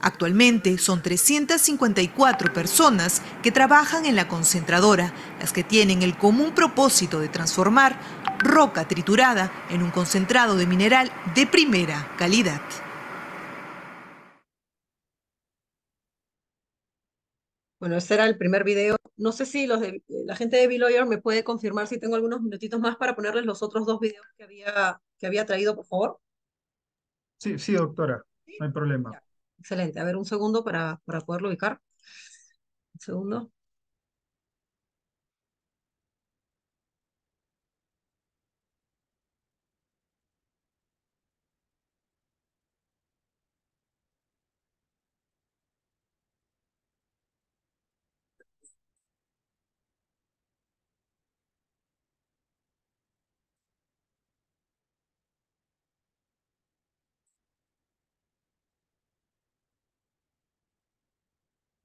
Actualmente son 354 personas que trabajan en la concentradora, las que tienen el común propósito de transformar roca triturada en un concentrado de mineral de primera calidad. Bueno, ese era el primer video. No sé si los de, eh, la gente de B-Lawyer me puede confirmar si tengo algunos minutitos más para ponerles los otros dos videos que había, que había traído, por favor. Sí, sí, doctora, no hay problema. Excelente. A ver, un segundo para, para poderlo ubicar. Un segundo.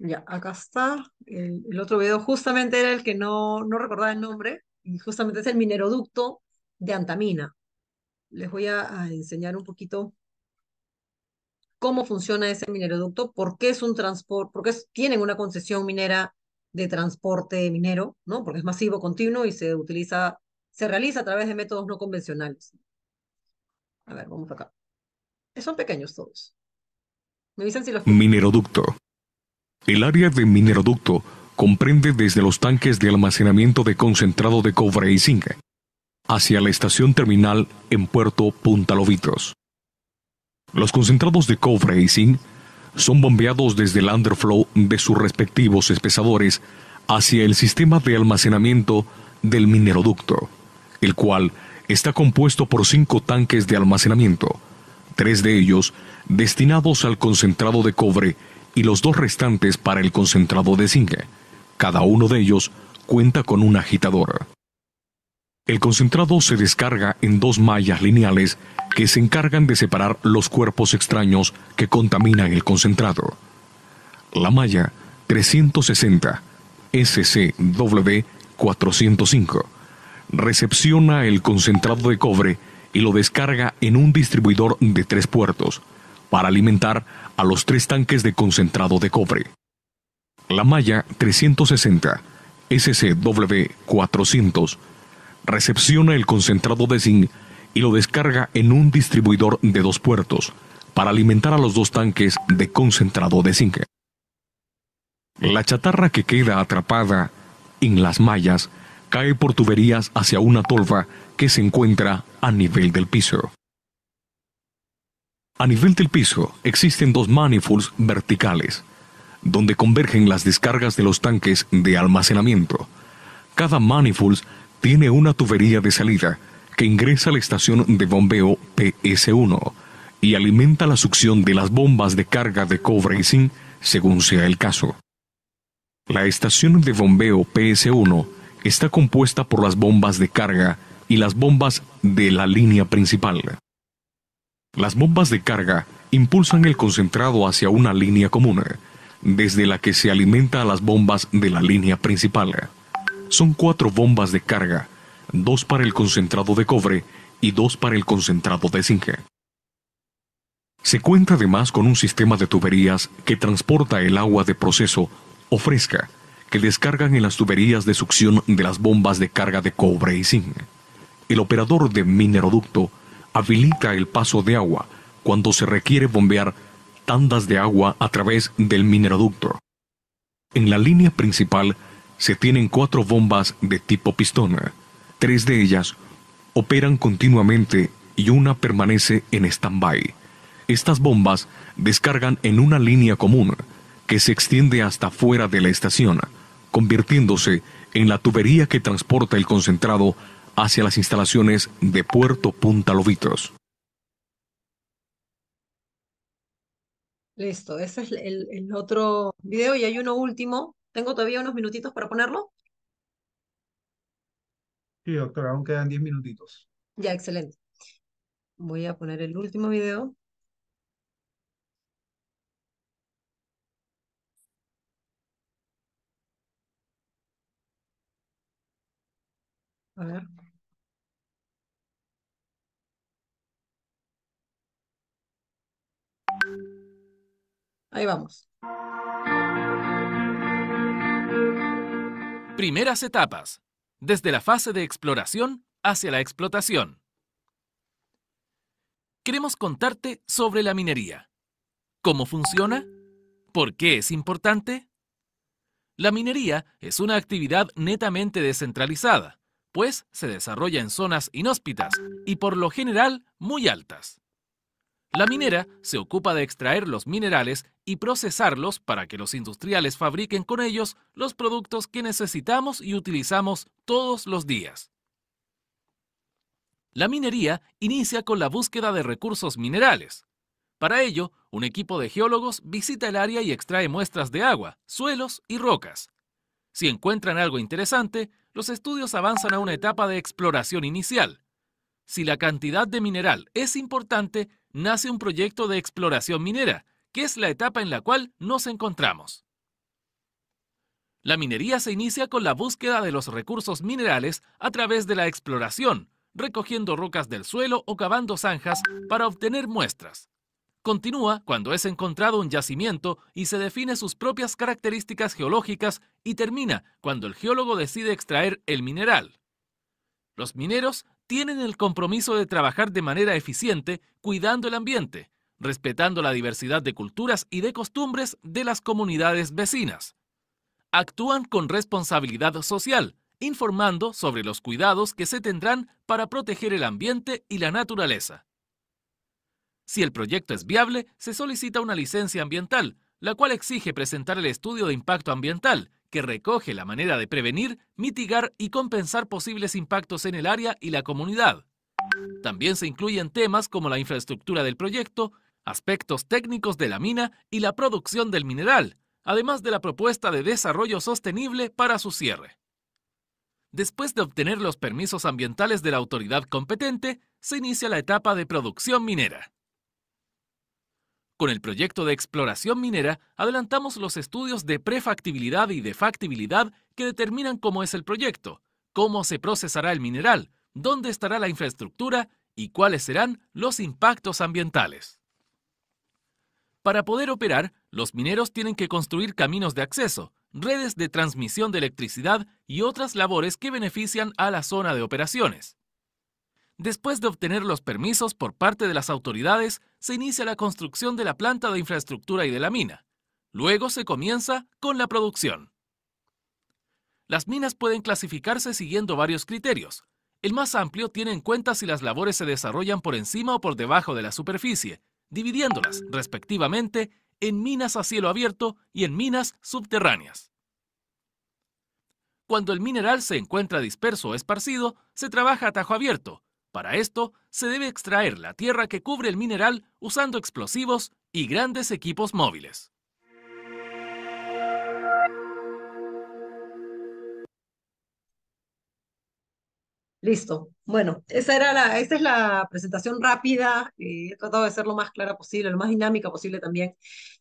Ya, acá está. El, otro video justamente era el que no, no recordaba el nombre, y justamente es el mineroducto de Antamina. Les voy a, enseñar un poquito cómo funciona ese mineroducto, por qué es un transporte, por qué tienen una concesión minera de transporte minero, ¿no? Porque es masivo, continuo y se utiliza, se realiza a través de métodos no convencionales. A ver, vamos acá. Son pequeños todos. Me dicen si los... Mineroducto. El área de mineroducto comprende desde los tanques de almacenamiento de concentrado de cobre y zinc hacia la estación terminal en Puerto Punta Los concentrados de cobre y zinc son bombeados desde el underflow de sus respectivos espesadores hacia el sistema de almacenamiento del mineroducto, el cual está compuesto por cinco tanques de almacenamiento, tres de ellos destinados al concentrado de cobre y los dos restantes para el concentrado de zinc. Cada uno de ellos cuenta con un agitador. El concentrado se descarga en dos mallas lineales que se encargan de separar los cuerpos extraños que contaminan el concentrado. La malla 360 SCW 405 recepciona el concentrado de cobre y lo descarga en un distribuidor de tres puertos, para alimentar a los tres tanques de concentrado de cobre. La malla 360 SCW400 recepciona el concentrado de zinc y lo descarga en un distribuidor de dos puertos para alimentar a los dos tanques de concentrado de zinc. La chatarra que queda atrapada en las mallas cae por tuberías hacia una tolva que se encuentra a nivel del piso. A nivel del piso existen dos manifolds verticales, donde convergen las descargas de los tanques de almacenamiento. Cada manifold tiene una tubería de salida que ingresa a la estación de bombeo PS1 y alimenta la succión de las bombas de carga de cobre y según sea el caso. La estación de bombeo PS1 está compuesta por las bombas de carga y las bombas de la línea principal. Las bombas de carga impulsan el concentrado hacia una línea común, desde la que se alimenta a las bombas de la línea principal. Son cuatro bombas de carga, dos para el concentrado de cobre y dos para el concentrado de zinc. Se cuenta además con un sistema de tuberías que transporta el agua de proceso o fresca que descargan en las tuberías de succión de las bombas de carga de cobre y zinc. El operador de mineroducto habilita el paso de agua cuando se requiere bombear tandas de agua a través del mineroducto. En la línea principal se tienen cuatro bombas de tipo pistón. Tres de ellas operan continuamente y una permanece en stand-by. Estas bombas descargan en una línea común que se extiende hasta fuera de la estación, convirtiéndose en la tubería que transporta el concentrado hacia las instalaciones de Puerto Punta Lobitos. Listo, ese es el, otro video y hay uno último. ¿Tengo todavía unos minutitos para ponerlo? Sí, doctora, aún quedan diez minutitos. Ya, excelente. Voy a poner el último video. A ver. Ahí vamos. Primeras etapas. Desde la fase de exploración hacia la explotación. Queremos contarte sobre la minería. ¿Cómo funciona? ¿Por qué es importante? La minería es una actividad netamente descentralizada, pues se desarrolla en zonas inhóspitas y por lo general muy altas. La minera se ocupa de extraer los minerales y procesarlos para que los industriales fabriquen con ellos los productos que necesitamos y utilizamos todos los días. La minería inicia con la búsqueda de recursos minerales. Para ello, un equipo de geólogos visita el área y extrae muestras de agua, suelos y rocas. Si encuentran algo interesante, los estudios avanzan a una etapa de exploración inicial. Si la cantidad de mineral es importante, nace un proyecto de exploración minera, que es la etapa en la cual nos encontramos. La minería se inicia con la búsqueda de los recursos minerales a través de la exploración, recogiendo rocas del suelo o cavando zanjas para obtener muestras. Continúa cuando es encontrado un yacimiento y se define sus propias características geológicas y termina cuando el geólogo decide extraer el mineral. Los mineros tienen el compromiso de trabajar de manera eficiente cuidando el ambiente, respetando la diversidad de culturas y de costumbres de las comunidades vecinas. Actúan con responsabilidad social, informando sobre los cuidados que se tendrán para proteger el ambiente y la naturaleza. Si el proyecto es viable, se solicita una licencia ambiental, la cual exige presentar el estudio de impacto ambiental, que recoge la manera de prevenir, mitigar y compensar posibles impactos en el área y la comunidad. También se incluyen temas como la infraestructura del proyecto, aspectos técnicos de la mina y la producción del mineral, además de la propuesta de desarrollo sostenible para su cierre. Después de obtener los permisos ambientales de la autoridad competente, se inicia la etapa de producción minera. Con el proyecto de exploración minera adelantamos los estudios de prefactibilidad y de factibilidad que determinan cómo es el proyecto, cómo se procesará el mineral, dónde estará la infraestructura y cuáles serán los impactos ambientales. Para poder operar, los mineros tienen que construir caminos de acceso, redes de transmisión de electricidad y otras labores que benefician a la zona de operaciones. Después de obtener los permisos por parte de las autoridades, se inicia la construcción de la planta de infraestructura y de la mina. Luego se comienza con la producción. Las minas pueden clasificarse siguiendo varios criterios. El más amplio tiene en cuenta si las labores se desarrollan por encima o por debajo de la superficie, dividiéndolas, respectivamente, en minas a cielo abierto y en minas subterráneas. Cuando el mineral se encuentra disperso o esparcido, se trabaja a tajo abierto, para esto, se debe extraer la tierra que cubre el mineral usando explosivos y grandes equipos móviles. Listo. Bueno, esa era la, esa es la presentación rápida. Eh, he tratado de ser lo más clara posible, lo más dinámica posible también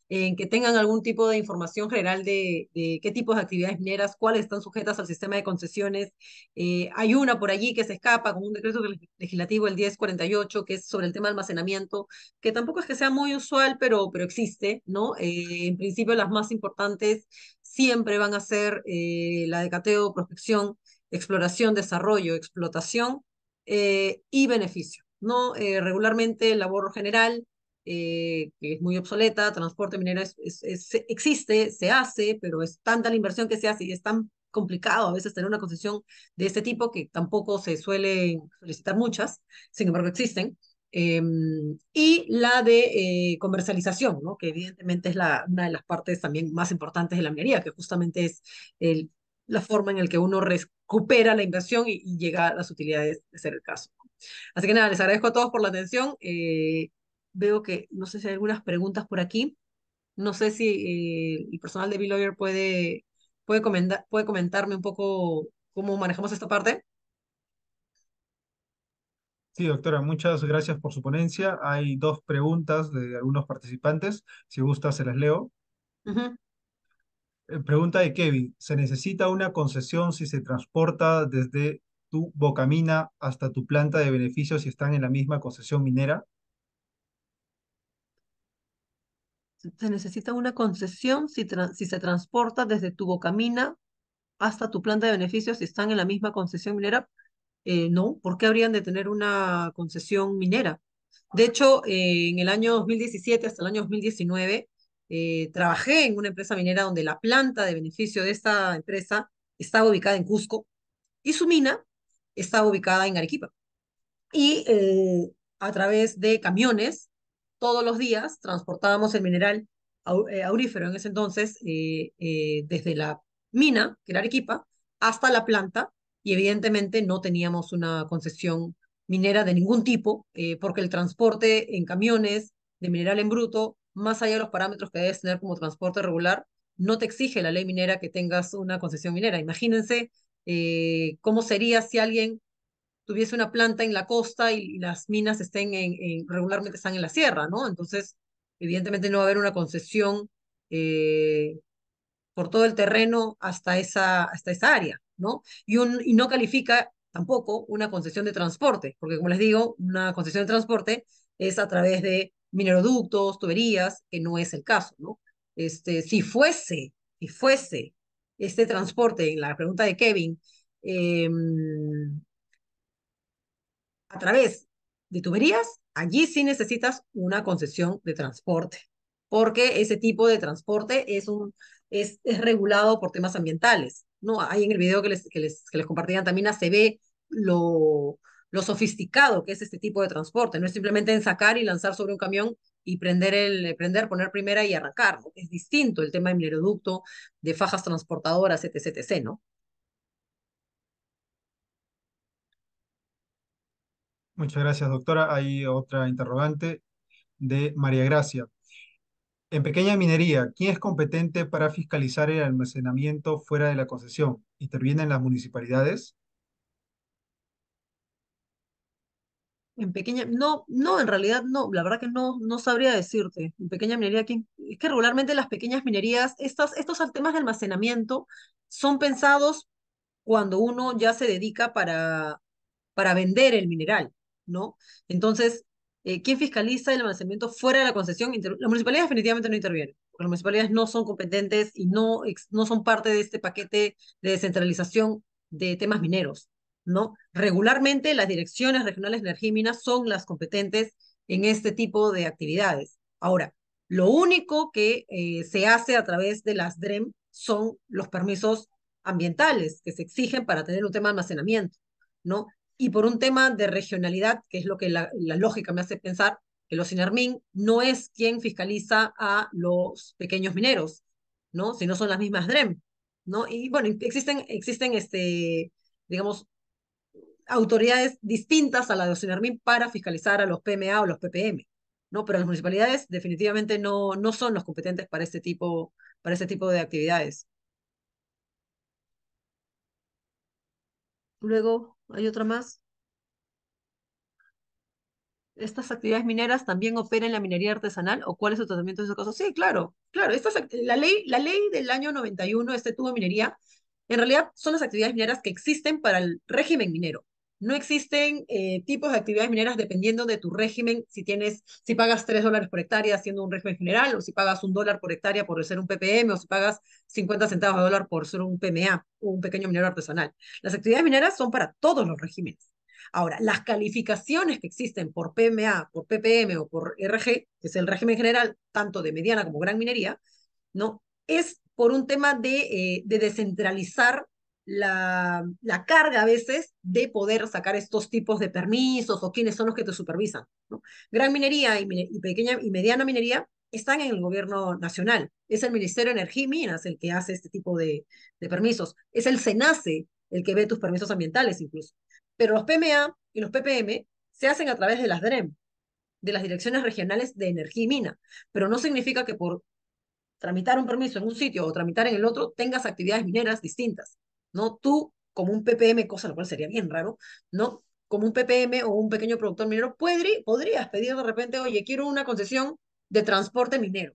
en que tengan algún tipo de información general de, qué tipos de actividades mineras, cuáles están sujetas al sistema de concesiones. Eh, hay una por allí que se escapa con un decreto legislativo, el 1048, que es sobre el tema de almacenamiento, que tampoco es que sea muy usual, pero, pero existe, ¿no? Eh, en principio las más importantes siempre van a ser eh, la de cateo, prospección, exploración, desarrollo, explotación y beneficio, ¿no? regularmente labor general, eh, que es muy obsoleta, transporte minero es, es, existe, se hace, pero es tanta la inversión que se hace y es tan complicado a veces tener una concesión de este tipo que tampoco se suele solicitar muchas, sin embargo existen. Em, y la de eh, comercialización, ¿no? que evidentemente es la, una de las partes también más importantes de la minería, que justamente es el, la forma en la que uno recupera la inversión y, llega a las utilidades, de ser el caso. Así que nada, les agradezco a todos por la atención. Eh, veo que, no sé si hay algunas preguntas por aquí. No sé si eh, el personal de B-Lawyer puede, puede, puede comentarme un poco cómo manejamos esta parte. Sí, doctora, muchas gracias por su ponencia. Hay dos preguntas de algunos participantes. Si gusta, se las leo. Eh, pregunta de Kevin, ¿se necesita una concesión si se transporta desde tu bocamina hasta tu planta de beneficios si están en la misma concesión minera? se necesita una concesión si, se transporta desde tu bocamina hasta tu planta de beneficios si están en la misma concesión minera. Eh, no, ¿por qué habrían de tener una concesión minera? De hecho, eh, en el año 2017 hasta el año 2019, eh, trabajé en una empresa minera donde la planta de beneficio de esta empresa estaba ubicada en Cusco y su mina estaba ubicada en Arequipa. Y a través de camiones todos los días transportábamos el mineral eh, aurífero en ese entonces eh, eh, desde la mina, que era Arequipa, hasta la planta y evidentemente no teníamos una concesión minera de ningún tipo porque el transporte en camiones de mineral en bruto, más allá de los parámetros que debes tener como transporte regular, no te exige la ley minera que tengas una concesión minera. Imagínense cómo sería si alguien tuviese una planta en la costa y, las minas estén en, regularmente están en la sierra, ¿no? Entonces, evidentemente no va a haber una concesión eh, por todo el terreno hasta esa, hasta esa área, ¿no? Y, un, y no califica tampoco una concesión de transporte, porque como les digo, una concesión de transporte es a través de mineroductos, tuberías, que no es el caso, ¿no? Este, si fuese, si fuese este transporte, en la pregunta de Kevin, em, a través de tuberías, allí sí necesitas una concesión de transporte, porque ese tipo de transporte es, un, es, es regulado por temas ambientales. ¿no? Ahí en el video que les, que les, que les también se ve lo, lo sofisticado que es este tipo de transporte. No es simplemente en sacar y lanzar sobre un camión y prender, el, prender poner primera y arrancar. Es distinto el tema de mineroducto, de fajas transportadoras, etc, etc, ¿no? Muchas gracias, doctora. Hay otra interrogante de María Gracia. En pequeña minería, ¿quién es competente para fiscalizar el almacenamiento fuera de la concesión? ¿Intervienen las municipalidades? En pequeña, no, no, en realidad no, la verdad que no, no sabría decirte. En pequeña minería, ¿quién? es que regularmente las pequeñas minerías, estos temas de almacenamiento son pensados cuando uno ya se dedica para, para vender el mineral. ¿no? Entonces, eh, ¿quién fiscaliza el almacenamiento fuera de la concesión? las municipalidades definitivamente no intervienen, porque las municipalidades no son competentes y no, no son parte de este paquete de descentralización de temas mineros, ¿no? Regularmente las direcciones regionales de energía y minas son las competentes en este tipo de actividades. Ahora, lo único que eh, se hace a través de las DREM son los permisos ambientales que se exigen para tener un tema de almacenamiento, ¿no? y por un tema de regionalidad, que es lo que la, lógica me hace pensar, que los Sinermin no es quien fiscaliza a los pequeños mineros, ¿no? Si no son las mismas DREM, ¿no? Y bueno, existen, existen este, digamos, autoridades distintas a la de los para fiscalizar a los PMA o los PPM, ¿no? Pero las municipalidades definitivamente no, no son los competentes para este tipo, para este tipo de actividades. Luego, ¿Hay otra más? ¿Estas actividades mineras también operan en la minería artesanal o cuál es el tratamiento de esos casos? Sí, claro, claro. la, ley, la ley del año 91, este tubo de minería, en realidad son las actividades mineras que existen para el régimen minero. No existen eh, tipos de actividades mineras dependiendo de tu régimen, si tienes, si pagas 3 dólares por hectárea siendo un régimen general, o si pagas un dólar por hectárea por ser un PPM, o si pagas 50 centavos de dólar por ser un PMA, un pequeño minero artesanal. Las actividades mineras son para todos los regímenes. Ahora, las calificaciones que existen por PMA, por PPM o por RG, que es el régimen general tanto de mediana como gran minería, ¿no? es por un tema de, eh, de descentralizar la, la, carga a veces de poder sacar estos tipos de permisos o quiénes son los que te supervisan. Gran minería y, pequeña y mediana minería están en el gobierno nacional. Es el Ministerio de Energía y Minas el que hace este tipo de, de permisos. Es el SENACE el que ve tus permisos ambientales incluso. Pero los PMA y los PPM se hacen a través de las DREM, de las Direcciones Regionales de Energía y Mina. Pero no significa que por tramitar un permiso en un sitio o tramitar en el otro tengas actividades mineras distintas. ¿no? Tú, como un PPM, cosa lo cual sería bien raro, ¿no? Como un PPM o un pequeño productor minero, podría podrías pedir de repente, oye, quiero una concesión de transporte minero.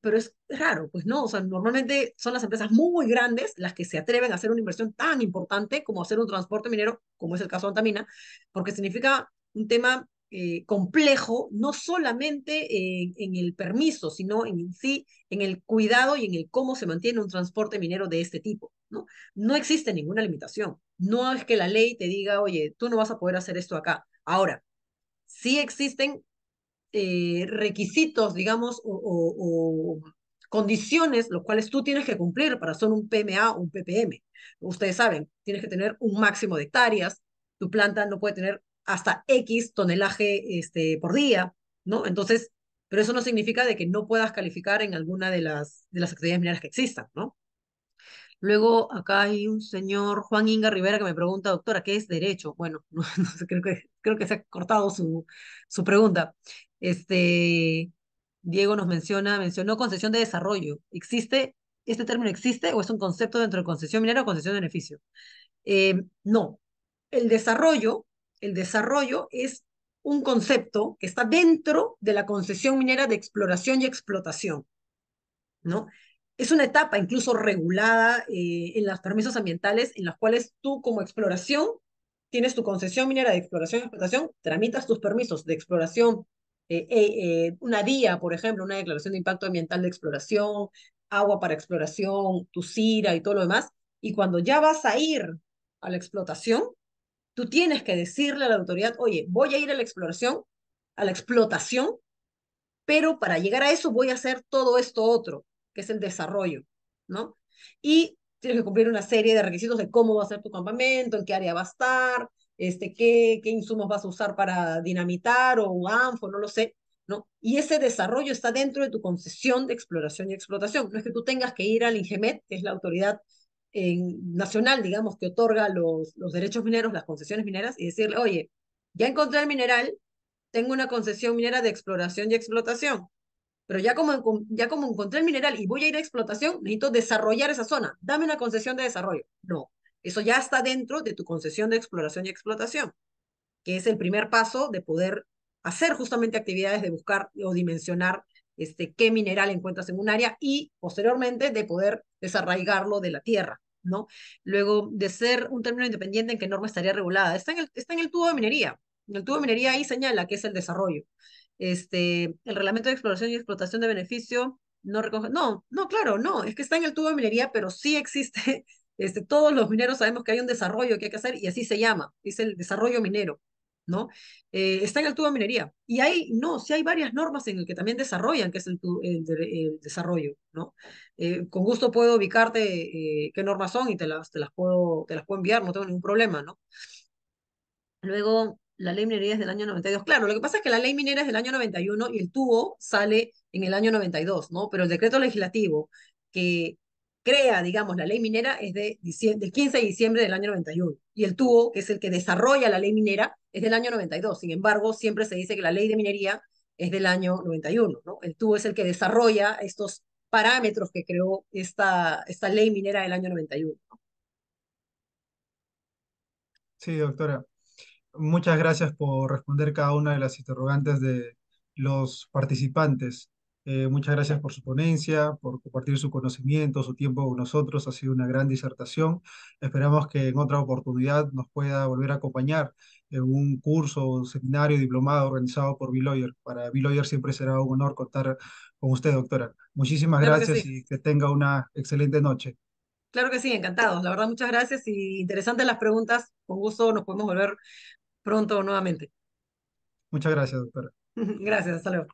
Pero es raro, pues no, o sea, normalmente son las empresas muy grandes las que se atreven a hacer una inversión tan importante como hacer un transporte minero, como es el caso de Antamina, porque significa un tema eh, complejo, no solamente en el permiso, sino en sí, en el cuidado y en el cómo se mantiene un transporte minero de este tipo. ¿no? no existe ninguna limitación. No es que la ley te diga, oye, tú no vas a poder hacer esto acá. Ahora, sí existen eh, requisitos, digamos, o, o condiciones, los cuales tú tienes que cumplir para ser un PMA o un PPM. Ustedes saben, tienes que tener un máximo de hectáreas, tu planta no puede tener hasta X tonelaje este, por día, ¿no? Entonces, pero eso no significa de que no puedas calificar en alguna de las, de las actividades mineras que existan, ¿no? Luego, acá hay un señor, Juan Inga Rivera, que me pregunta, doctora, ¿qué es derecho? Bueno, [laughs] no, sé, creo que, creo que se ha cortado su, su pregunta. Este, Diego nos menciona, mencionó concesión de desarrollo. ¿Existe, este término existe o es un concepto dentro de concesión minera o concesión de beneficio? Eh, no, el desarrollo el desarrollo es un concepto que está dentro de la concesión minera de exploración y explotación, ¿no? Es una etapa incluso regulada eh, en las permisos ambientales en las cuales tú como exploración tienes tu concesión minera de exploración y explotación, tramitas tus permisos de exploración, eh, eh, una DIA, por ejemplo, una declaración de impacto ambiental de exploración, agua para exploración, tu CIRA y todo lo demás, y cuando ya vas a ir a la explotación, Tú tienes que decirle a la autoridad, oye, voy a ir a la exploración, a la explotación, pero para llegar a eso voy a hacer todo esto otro, que es el desarrollo, ¿no? Y tienes que cumplir una serie de requisitos de cómo va a ser tu campamento, en qué área va a estar, este, qué, qué insumos vas a usar para dinamitar o anfo, no lo sé, ¿no? Y ese desarrollo está dentro de tu concesión de exploración y explotación. No es que tú tengas que ir al INGEMET, que es la autoridad nacional, digamos, que otorga los, los derechos mineros, las concesiones mineras, y decirle, oye, ya encontré el mineral, tengo una concesión minera de exploración y explotación, pero ya como, ya como encontré el mineral y voy a ir a explotación, necesito desarrollar esa zona, dame una concesión de desarrollo. No, eso ya está dentro de tu concesión de exploración y explotación, que es el primer paso de poder hacer justamente actividades de buscar o dimensionar este, qué mineral encuentras en un área y posteriormente de poder desarraigarlo de la tierra. ¿no? Luego de ser un término independiente en qué norma estaría regulada. Está en el, está en el tubo de minería. En el tubo de minería ahí señala que es el desarrollo. Este, el reglamento de exploración y explotación de beneficio no recoge, no, no, claro, no, es que está en el tubo de minería, pero sí existe, [laughs] este, todos los mineros sabemos que hay un desarrollo que hay que hacer y así se llama, es el desarrollo minero. ¿no? Eh, está en el tubo de minería. Y hay, no, sí hay varias normas en el que también desarrollan, que es el, el, desarrollo, ¿no? Eh, con gusto puedo ubicarte eh, qué normas son y te las, te, las puedo, te las puedo enviar, no tengo ningún problema, ¿no? Luego, la ley minería es del año 92. Claro, lo que pasa es que la ley minera es del año 91 y el tubo sale en el año 92, ¿no? Pero el decreto legislativo que crea, digamos, la ley minera es de, 15 de diciembre del año 91 y el tubo, que es el que desarrolla la ley minera, es del año 92. Sin embargo, siempre se dice que la ley de minería es del año 91. ¿no? El tubo es el que desarrolla estos parámetros que creó esta, esta ley minera del año 91. Sí, doctora. Muchas gracias por responder cada una de las interrogantes de los participantes. Eh, muchas gracias por su ponencia, por compartir su conocimiento, su tiempo con nosotros. Ha sido una gran disertación. Esperamos que en otra oportunidad nos pueda volver a acompañar en un curso, un seminario, diplomado organizado por Biloyer. Para Biloyer siempre será un honor contar con usted, doctora. Muchísimas gracias y que tenga una excelente noche. Claro que sí, encantado, La verdad, muchas gracias y interesantes las preguntas. Con gusto nos podemos volver pronto nuevamente. Muchas gracias, doctora. [laughs] gracias, hasta luego.